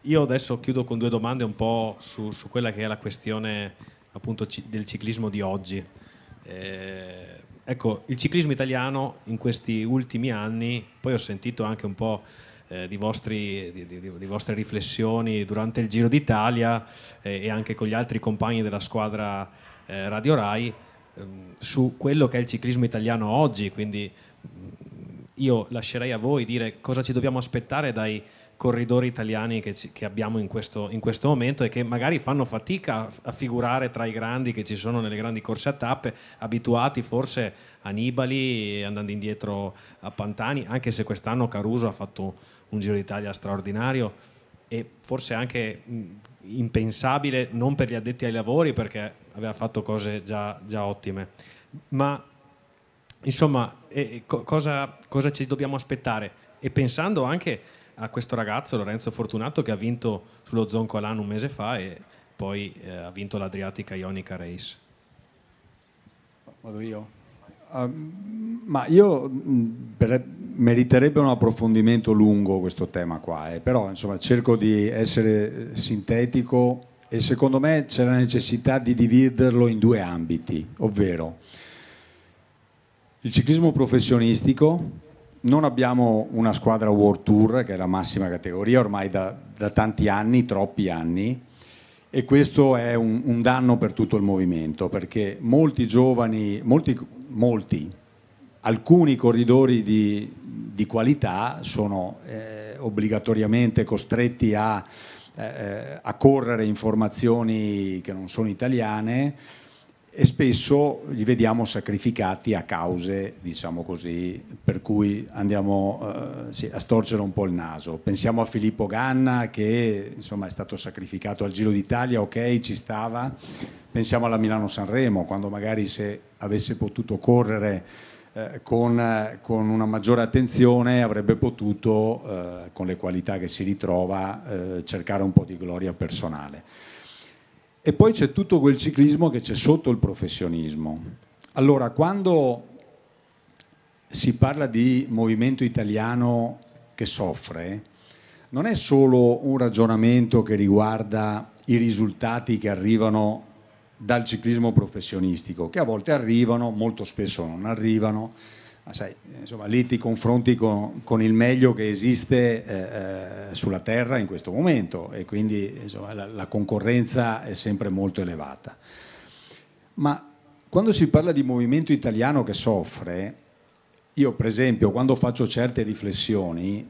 io adesso chiudo con due domande un po' su, su quella che è la questione appunto del ciclismo di oggi. Eh, ecco, il ciclismo italiano in questi ultimi anni, poi ho sentito anche un po' eh, di, vostri, di, di, di, vostre riflessioni durante il Giro d'Italia eh, e anche con gli altri compagni della squadra eh, Radio Rai, ehm, su quello che è il ciclismo italiano oggi, quindi io lascerei a voi dire cosa ci dobbiamo aspettare dai corridori italiani che, ci, che abbiamo in questo, in questo, momento e che magari fanno fatica a figurare tra i grandi che ci sono nelle grandi corse a tappe, abituati forse a Nibali andando indietro a Pantani, anche se quest'anno Caruso ha fatto un Giro d'Italia straordinario e forse anche impensabile non per gli addetti ai lavori perché aveva fatto cose già, già ottime, ma insomma e co- cosa, cosa, ci dobbiamo aspettare. E pensando anche a questo ragazzo, Lorenzo Fortunato, che ha vinto sullo Zonco Alan un mese fa e poi eh, ha vinto l'Adriatica Ionica Race. Vado io. Um, ma io mm, per, meriterebbe un approfondimento lungo questo tema qua, eh, però insomma cerco di essere eh, sintetico e secondo me c'è la necessità di dividerlo in due ambiti, ovvero il ciclismo professionistico, non abbiamo una squadra World Tour, che è la massima categoria ormai da, da tanti anni, troppi anni, e questo è un, un, danno per tutto il movimento, perché molti giovani, molti, molti alcuni corridori di, di qualità sono eh, obbligatoriamente costretti a, eh, eh a correre in formazioni che non sono italiane e spesso li vediamo sacrificati a cause, diciamo così, per cui andiamo eh, sì, a storcere un po' il naso. Pensiamo a Filippo Ganna che insomma, è stato sacrificato al Giro d'Italia, ok, ci stava. Pensiamo alla Milano-Sanremo, quando magari se avesse potuto correre eh, con, con, una maggiore attenzione avrebbe potuto, eh, con le qualità che si ritrova, eh, cercare un po' di gloria personale. E poi c'è tutto quel ciclismo che c'è sotto il professionismo. Allora, quando si parla di movimento italiano che soffre, non è solo un ragionamento che riguarda i risultati che arrivano dal ciclismo professionistico, che a volte arrivano, molto spesso non arrivano, ma sai, insomma, lì ti confronti con, con il meglio che esiste eh, eh, sulla Terra in questo momento e quindi insomma, la, la, concorrenza è sempre molto elevata. Ma quando si parla di movimento italiano che soffre, io per esempio quando faccio certe riflessioni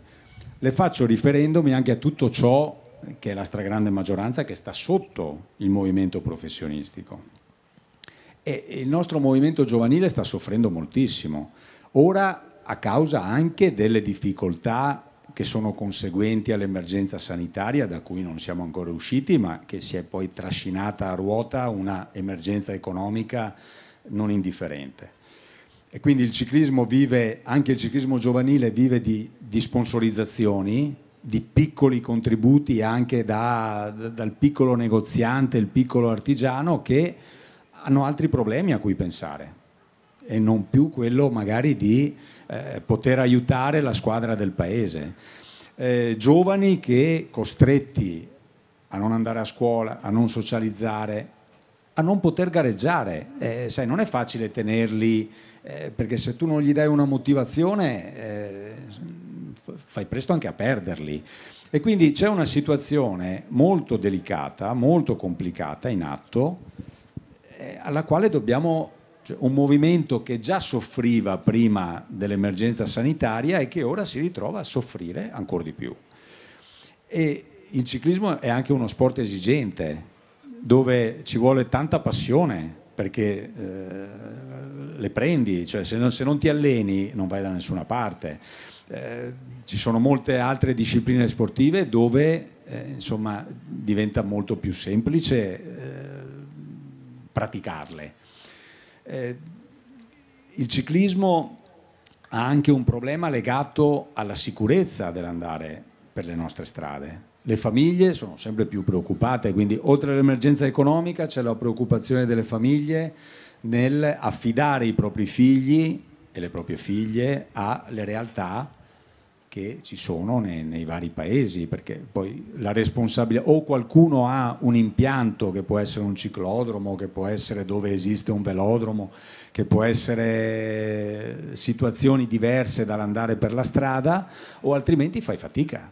le faccio riferendomi anche a tutto ciò che è la stragrande maggioranza che sta sotto il movimento professionistico. E il nostro movimento giovanile sta soffrendo moltissimo Ora, a causa anche delle difficoltà che sono conseguenti all'emergenza sanitaria da cui non siamo ancora usciti, ma che si è poi trascinata a ruota una emergenza economica non indifferente. E quindi il ciclismo vive, anche il ciclismo giovanile vive di, di sponsorizzazioni, di piccoli contributi anche da, dal piccolo negoziante, il piccolo artigiano che hanno altri problemi a cui pensare e non più quello magari di eh, poter aiutare la squadra del paese. Eh, giovani che costretti a non andare a scuola, a non socializzare, a non poter gareggiare. Eh, sai, non è facile tenerli eh, perché se tu non gli dai una motivazione eh, fai presto anche a perderli. E quindi c'è una situazione molto delicata, molto complicata in atto, eh, alla quale dobbiamo cioè, un movimento che già soffriva prima dell'emergenza sanitaria e che ora si ritrova a soffrire ancora di più. E il ciclismo è anche uno sport esigente, dove ci vuole tanta passione, perché eh, le prendi, cioè se non, se non, ti alleni non vai da nessuna parte. Eh, ci sono molte altre discipline sportive dove eh, insomma, diventa molto più semplice eh, praticarle. Eh, il ciclismo ha anche un problema legato alla sicurezza dell'andare per le nostre strade. Le famiglie sono sempre più preoccupate, quindi oltre all'emergenza economica c'è la preoccupazione delle famiglie nel affidare i propri figli e le proprie figlie alle realtà che ci sono nei, nei, vari paesi, perché poi la responsabilità, o qualcuno ha un impianto che può essere un ciclodromo, che può essere dove esiste un velodromo, che può essere situazioni diverse dall'andare per la strada, o altrimenti fai fatica.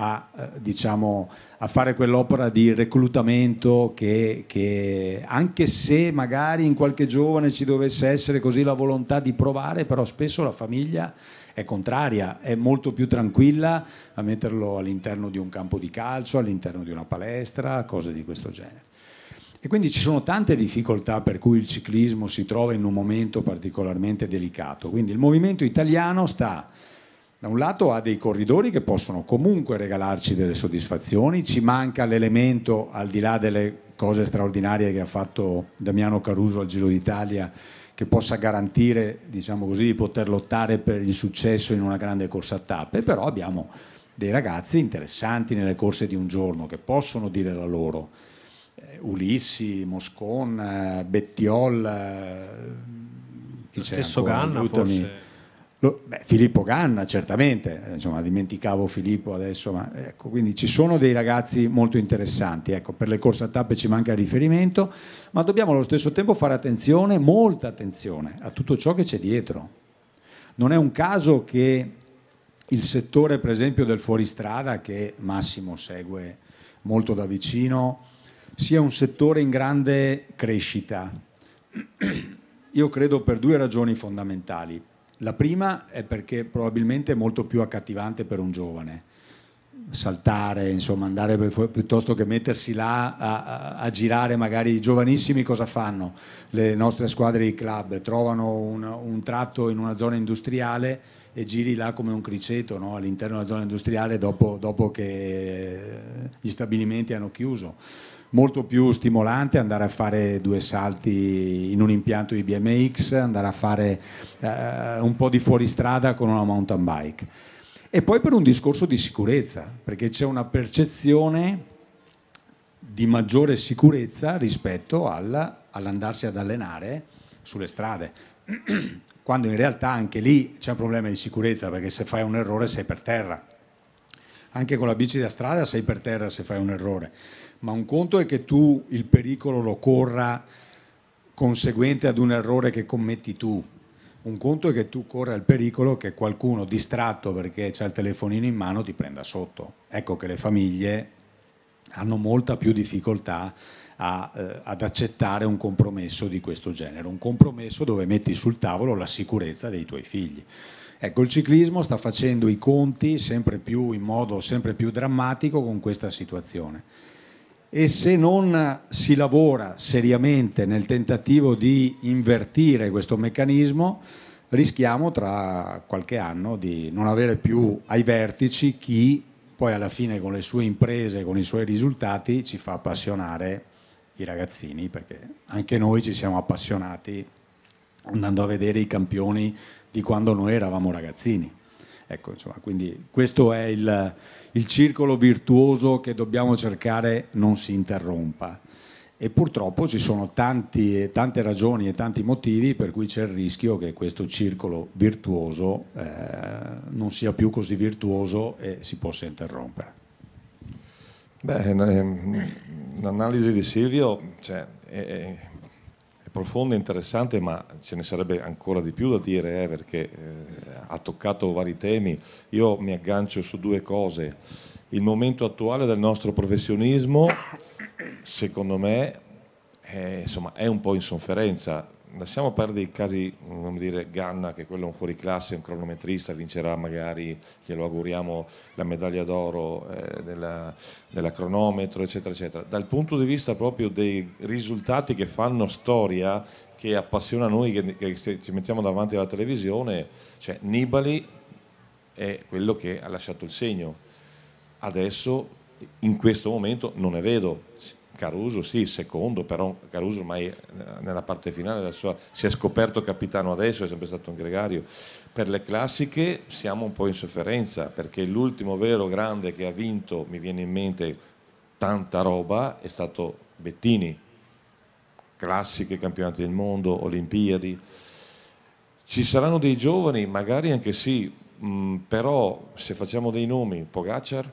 A, eh, diciamo, a, fare quell'opera di reclutamento che, che, anche se magari in qualche giovane ci dovesse essere così la volontà di provare, però spesso la famiglia è contraria, è molto più tranquilla a metterlo all'interno di un campo di calcio, all'interno di una palestra, cose di questo genere. E quindi ci sono tante difficoltà per cui il ciclismo si trova in un momento particolarmente delicato. Quindi il movimento italiano sta, da un lato, ha dei corridori che possono comunque regalarci delle soddisfazioni, ci manca l'elemento, al di là delle cose straordinarie che ha fatto Damiano Caruso al Giro d'Italia, che possa garantire diciamo così, di poter lottare per il successo in una grande corsa a tappe, però abbiamo dei ragazzi interessanti nelle corse di un giorno che possono dire la loro. Eh, Ulissi, Moscon, eh, Bettiol, eh, lo stesso Ganna forse. Beh, Filippo Ganna, certamente, eh, insomma, dimenticavo Filippo adesso, ma ecco, quindi ci sono dei ragazzi molto interessanti, ecco, per le corse a tappe ci manca riferimento, ma dobbiamo allo stesso tempo fare attenzione, molta attenzione a tutto ciò che c'è dietro. Non è un caso che il settore, per esempio, del fuoristrada, che Massimo segue molto da vicino, sia un settore in grande crescita. Io credo per due ragioni fondamentali. La prima è perché probabilmente è molto più accattivante per un giovane saltare, insomma, andare per, piuttosto che mettersi là a, a, a, girare, magari i giovanissimi cosa fanno? Le nostre squadre di club trovano un, un tratto in una zona industriale e giri là come un criceto no? all'interno della zona industriale dopo, dopo che gli stabilimenti hanno chiuso molto più stimolante andare a fare due salti in un impianto di BMX, andare a fare eh, un po' di fuoristrada con una mountain bike. E poi per un discorso di sicurezza, perché c'è una percezione di maggiore sicurezza rispetto al, all'andarsi ad allenare sulle strade. Quando in realtà anche lì c'è un problema di sicurezza, perché se fai un errore sei per terra. Anche con la bici da strada sei per terra se fai un errore ma un conto è che tu il pericolo lo corra conseguente ad un errore che commetti tu. Un conto è che tu corra il pericolo che qualcuno distratto perché ha il telefonino in mano ti prenda sotto. Ecco che le famiglie hanno molta più difficoltà a, eh, ad accettare un compromesso di questo genere, un compromesso dove metti sul tavolo la sicurezza dei tuoi figli. Ecco, il ciclismo sta facendo i conti sempre più in modo sempre più drammatico con questa situazione e se non si lavora seriamente nel tentativo di invertire questo meccanismo rischiamo tra qualche anno di non avere più ai vertici chi poi alla fine con le sue imprese, con i suoi risultati ci fa appassionare i ragazzini perché anche noi ci siamo appassionati andando a vedere i campioni di quando noi eravamo ragazzini. Ecco, insomma, quindi questo è il, il circolo virtuoso che dobbiamo cercare non si interrompa. E purtroppo ci sono tanti, tante ragioni e tanti motivi per cui c'è il rischio che questo circolo virtuoso eh, non sia più così virtuoso e si possa interrompere. Beh, ehm, l'analisi di Silvio cioè, è, è è profonda e interessante, ma ce ne sarebbe ancora di più da dire eh, perché eh, ha toccato vari temi. Io mi aggancio su due cose. Il momento attuale del nostro professionismo, secondo me, è, insomma, è un po' in sofferenza lasciamo perdere i casi, mm, come dire, Ganna, che quello è un fuoriclasse, un cronometrista, vincerà magari, glielo auguriamo, la medaglia d'oro eh, della, della, cronometro, eccetera, eccetera. Dal punto di vista proprio dei risultati che fanno storia, che appassiona noi, che, che ci mettiamo davanti alla televisione, cioè Nibali è quello che ha lasciato il segno. Adesso, in questo momento, non ne vedo Caruso sì, secondo, però Caruso ormai eh, nella parte finale sua, si è scoperto capitano adesso, è sempre stato un gregario. Per le classiche siamo un po' in sofferenza, perché l'ultimo vero grande che ha vinto, mi viene in mente tanta roba, è stato Bettini, classiche, campionati del mondo, Olimpiadi. Ci saranno dei giovani, magari anche sì, mh, mm, però se facciamo dei nomi, Pogacar,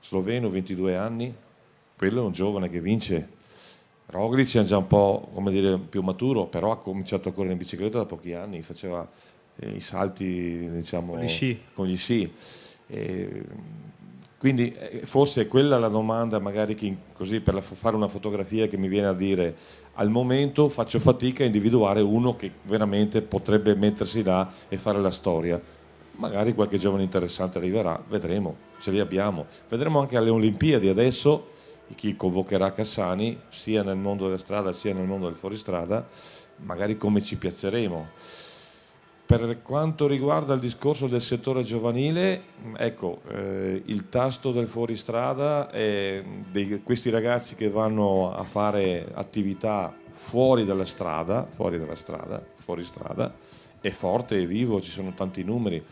sloveno, 22 anni, quello è un giovane che vince. Roglic è già un po' dire, più maturo, però ha cominciato a correre in bicicletta da pochi anni, faceva eh, i salti diciamo, con gli sci. Con gli sci. E, quindi eh, forse è quella la domanda, magari chi, così per la, fare una fotografia che mi viene a dire al momento faccio fatica a individuare uno che veramente potrebbe mettersi là e fare la storia. Magari qualche giovane interessante arriverà, vedremo, ce li abbiamo. Vedremo anche alle Olimpiadi adesso chi convocherà Cassani sia nel mondo della strada sia nel mondo del fuoristrada, magari come ci piaceremo. Per quanto riguarda il discorso del settore giovanile, ecco, eh, il tasto del fuoristrada e dei, questi ragazzi che vanno a fare attività fuori dalla strada, fuori dalla strada, fuori strada, è forte, è vivo, ci sono tanti numeri,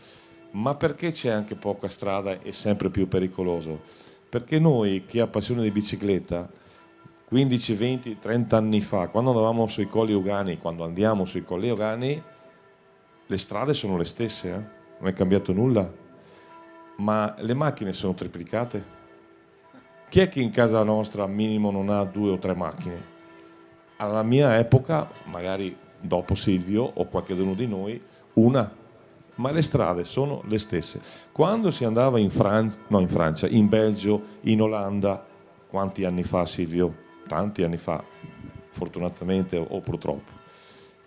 ma perché c'è anche poca strada e sempre più pericoloso? Perché noi, chi ha passione di bicicletta, 15, 20, 30 anni fa, quando andavamo sui colli Ugani, quando andiamo sui colli Ugani, le strade sono le stesse, eh? non è cambiato nulla, ma le macchine sono triplicate. Chi è che in casa nostra al minimo non ha due o tre macchine? Alla mia epoca, magari dopo Silvio o qualcuno di noi, una ma le strade sono le stesse. Quando si andava in, Fran- no, in Francia, in Belgio, in Olanda, quanti anni fa Silvio? Tanti anni fa, fortunatamente o purtroppo.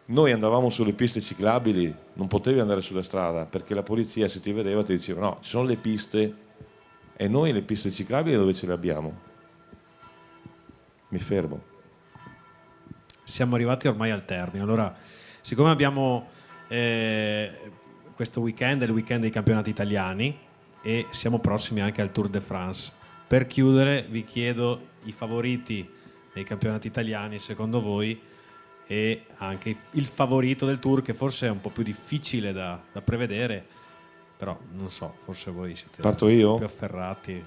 Noi andavamo sulle piste ciclabili, non potevi andare sulla strada perché la polizia se ti vedeva ti diceva no, ci sono le piste e noi le piste ciclabili dove ce le abbiamo? Mi fermo. Siamo arrivati ormai al termine, allora siccome abbiamo eh, questo weekend è il weekend dei campionati italiani e siamo prossimi anche al Tour de France. Per chiudere vi chiedo i favoriti dei campionati italiani secondo voi e anche il favorito del Tour che forse è un po' più difficile da, da prevedere, però non so, forse voi siete Parto io? più afferrati.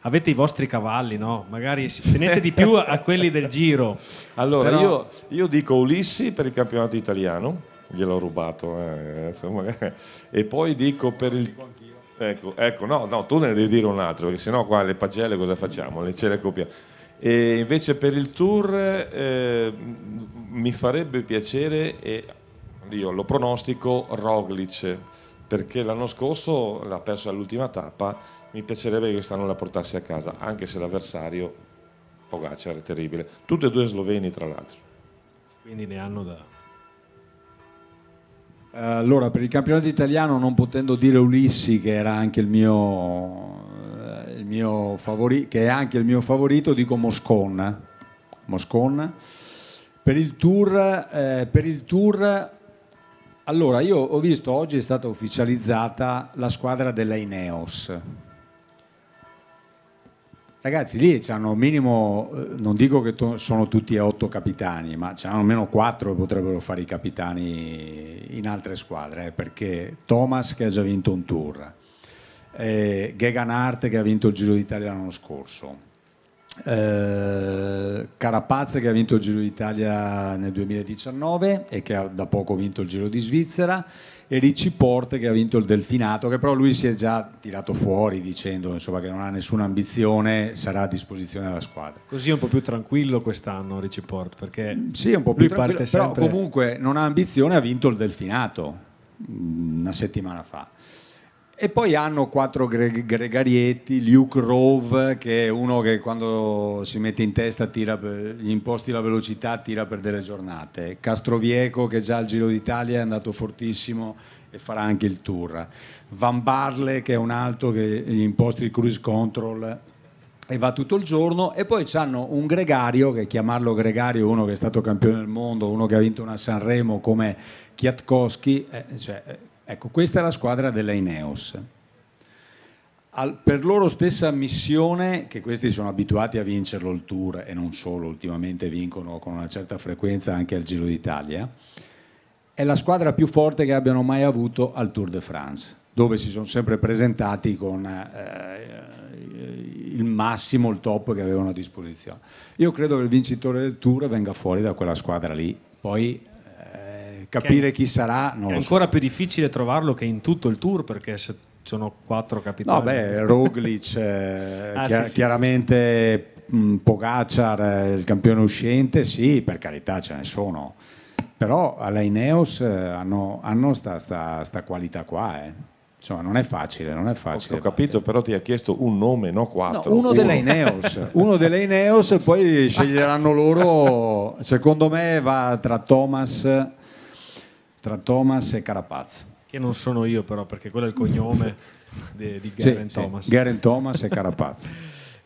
Avete i vostri cavalli, no? Magari tenete di più a quelli del giro. Allora, però... io, io dico Ulissi per il campionato italiano gliel'ho rubato. Eh, eh e poi dico per il... Ecco, ecco, no, no, tu ne devi dire un altro, perché sennò qua le pagelle cosa facciamo? Le ce le copiamo. E invece per il tour eh, mi farebbe piacere, e io lo pronostico, Roglic, perché l'anno scorso l'ha persa all'ultima tappa, mi piacerebbe che quest'anno la portassi a casa, anche se l'avversario Pogacar è terribile. Tutti e due sloveni tra l'altro. Quindi ne hanno da eh, allora, per il campionato italiano, non potendo dire Ulissi, che era anche il mio, eh, il mio favorito, che è anche il mio favorito, dico Moscon. Eh. Moscon. Per il tour, eh, per il tour allora, io ho visto oggi è stata ufficializzata la squadra della Ineos Ragazzi, lì c'hanno minimo, eh, non dico che to- sono tutti e otto capitani, ma c'hanno almeno quattro che potrebbero fare i capitani in altre squadre, eh, perché Thomas che ha già vinto un tour, eh, Gegan Hart che ha vinto il Giro d'Italia l'anno scorso, eh, Carapaz che ha vinto il Giro d'Italia nel 2019 e che ha da poco vinto il Giro di Svizzera, e Ricci Porte che ha vinto il Delfinato, che però lui si è già tirato fuori dicendo insomma, che non ha nessuna ambizione, sarà a disposizione della squadra. Così è un po' più tranquillo quest'anno Ricci Porte, perché mm, sì, è un po' più tranquillo, sempre... però comunque non ha ambizione, ha vinto il Delfinato mm, una settimana fa. E poi hanno quattro gre- gregarietti, Luke Rove che è uno che quando si mette in testa tira per, gli imposti la velocità tira per delle giornate, Castrovieco che già al Giro d'Italia è andato fortissimo e farà anche il tour, Van Barle che è un altro che gli imposti il cruise control e va tutto il giorno e poi hanno un gregario che chiamarlo gregario uno che è stato campione del mondo uno che ha vinto una Sanremo come Kwiatkowski eh, cioè, eh, Ecco, questa è la squadra dell'Eineos. Al, per loro stessa missione, che questi sono abituati a vincerlo il Tour e non solo, ultimamente vincono con una certa frequenza anche al Giro d'Italia, è la squadra più forte che abbiano mai avuto al Tour de France, dove si sono sempre presentati con eh, il massimo, il top che avevano a disposizione. Io credo che il vincitore del Tour venga fuori da quella squadra lì, poi capire chi sarà non è ancora so. più difficile trovarlo che in tutto il tour perché se sono quattro capitani no beh Roglic eh, ah, chiar- sì, sì, chiaramente mh, mm, Pogacar eh, il campione uscente sì per carità ce ne sono però alla Ineos eh, hanno, hanno sta, sta, sta, qualità qua eh. Insomma, non è facile, non è facile. Ho capito, però ti ha chiesto un nome, no quattro. No, uno, uno. dell'Eineos, uno dell'Eineos, poi sceglieranno loro. Secondo me va tra Thomas tra Thomas e Carapaz. Che non sono io però, perché quello è il cognome di, di Garen sì, Thomas. Sì. Garen Thomas e Carapaz.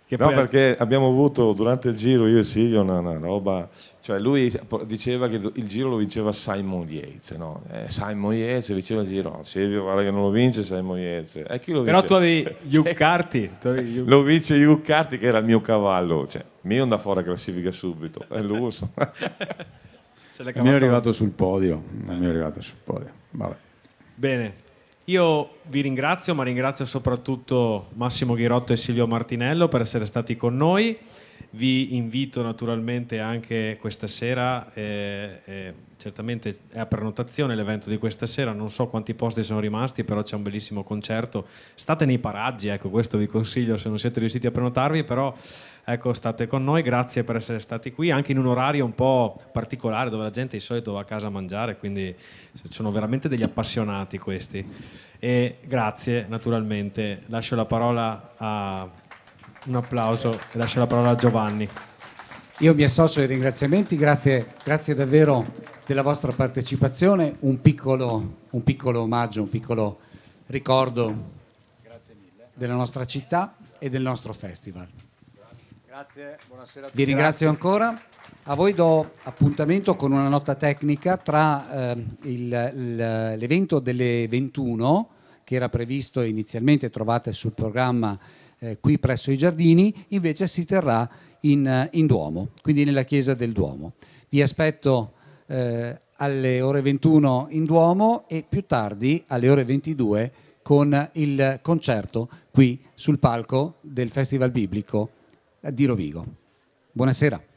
no, perché abbiamo avuto durante il giro io e Silvio una, una roba cioè lui diceva che il giro lo vinceva Simon Yates, no? eh, Simon Yates diceva il giro, Silvio guarda che non lo vince Simon Yates, eh, lo però tu avevi Yuccarti, cioè, lo vince Yuccarti che era il mio cavallo, cioè, mio onda fuori classifica subito, è eh, l'uso. Se l'è cavato... è arrivato sul podio. È arrivato sul podio. Vabbè. Bene, io vi ringrazio, ma ringrazio soprattutto Massimo Ghirotto e Silvio Martinello per essere stati con noi. Vi invito naturalmente anche questa sera, eh, eh, certamente è a prenotazione l'evento di questa sera, non so quanti posti sono rimasti, però c'è un bellissimo concerto. State nei paraggi, ecco questo vi consiglio se non siete riusciti a prenotarvi, però ecco, state con noi, grazie per essere stati qui, anche in un orario un po' particolare dove la gente di solito va a casa a mangiare, quindi sono veramente degli appassionati questi. E grazie naturalmente, lascio la parola a un applauso e lascio la parola a Giovanni. Io mi associo ai ringraziamenti, grazie, grazie davvero della vostra partecipazione, un piccolo, un piccolo omaggio, un piccolo ricordo della nostra città e del nostro festival. Grazie, buonasera a tutti. Vi ringrazio ancora. A voi do appuntamento con una nota tecnica tra eh, il, l'evento delle 21 che era previsto inizialmente, trovate sul programma eh, qui presso i giardini, invece si terrà in, eh, in, Duomo, quindi nella chiesa del Duomo. Vi aspetto eh, alle ore 21 in Duomo e più tardi alle ore 22 con il concerto qui sul palco del Festival Biblico di Rovigo. Buonasera.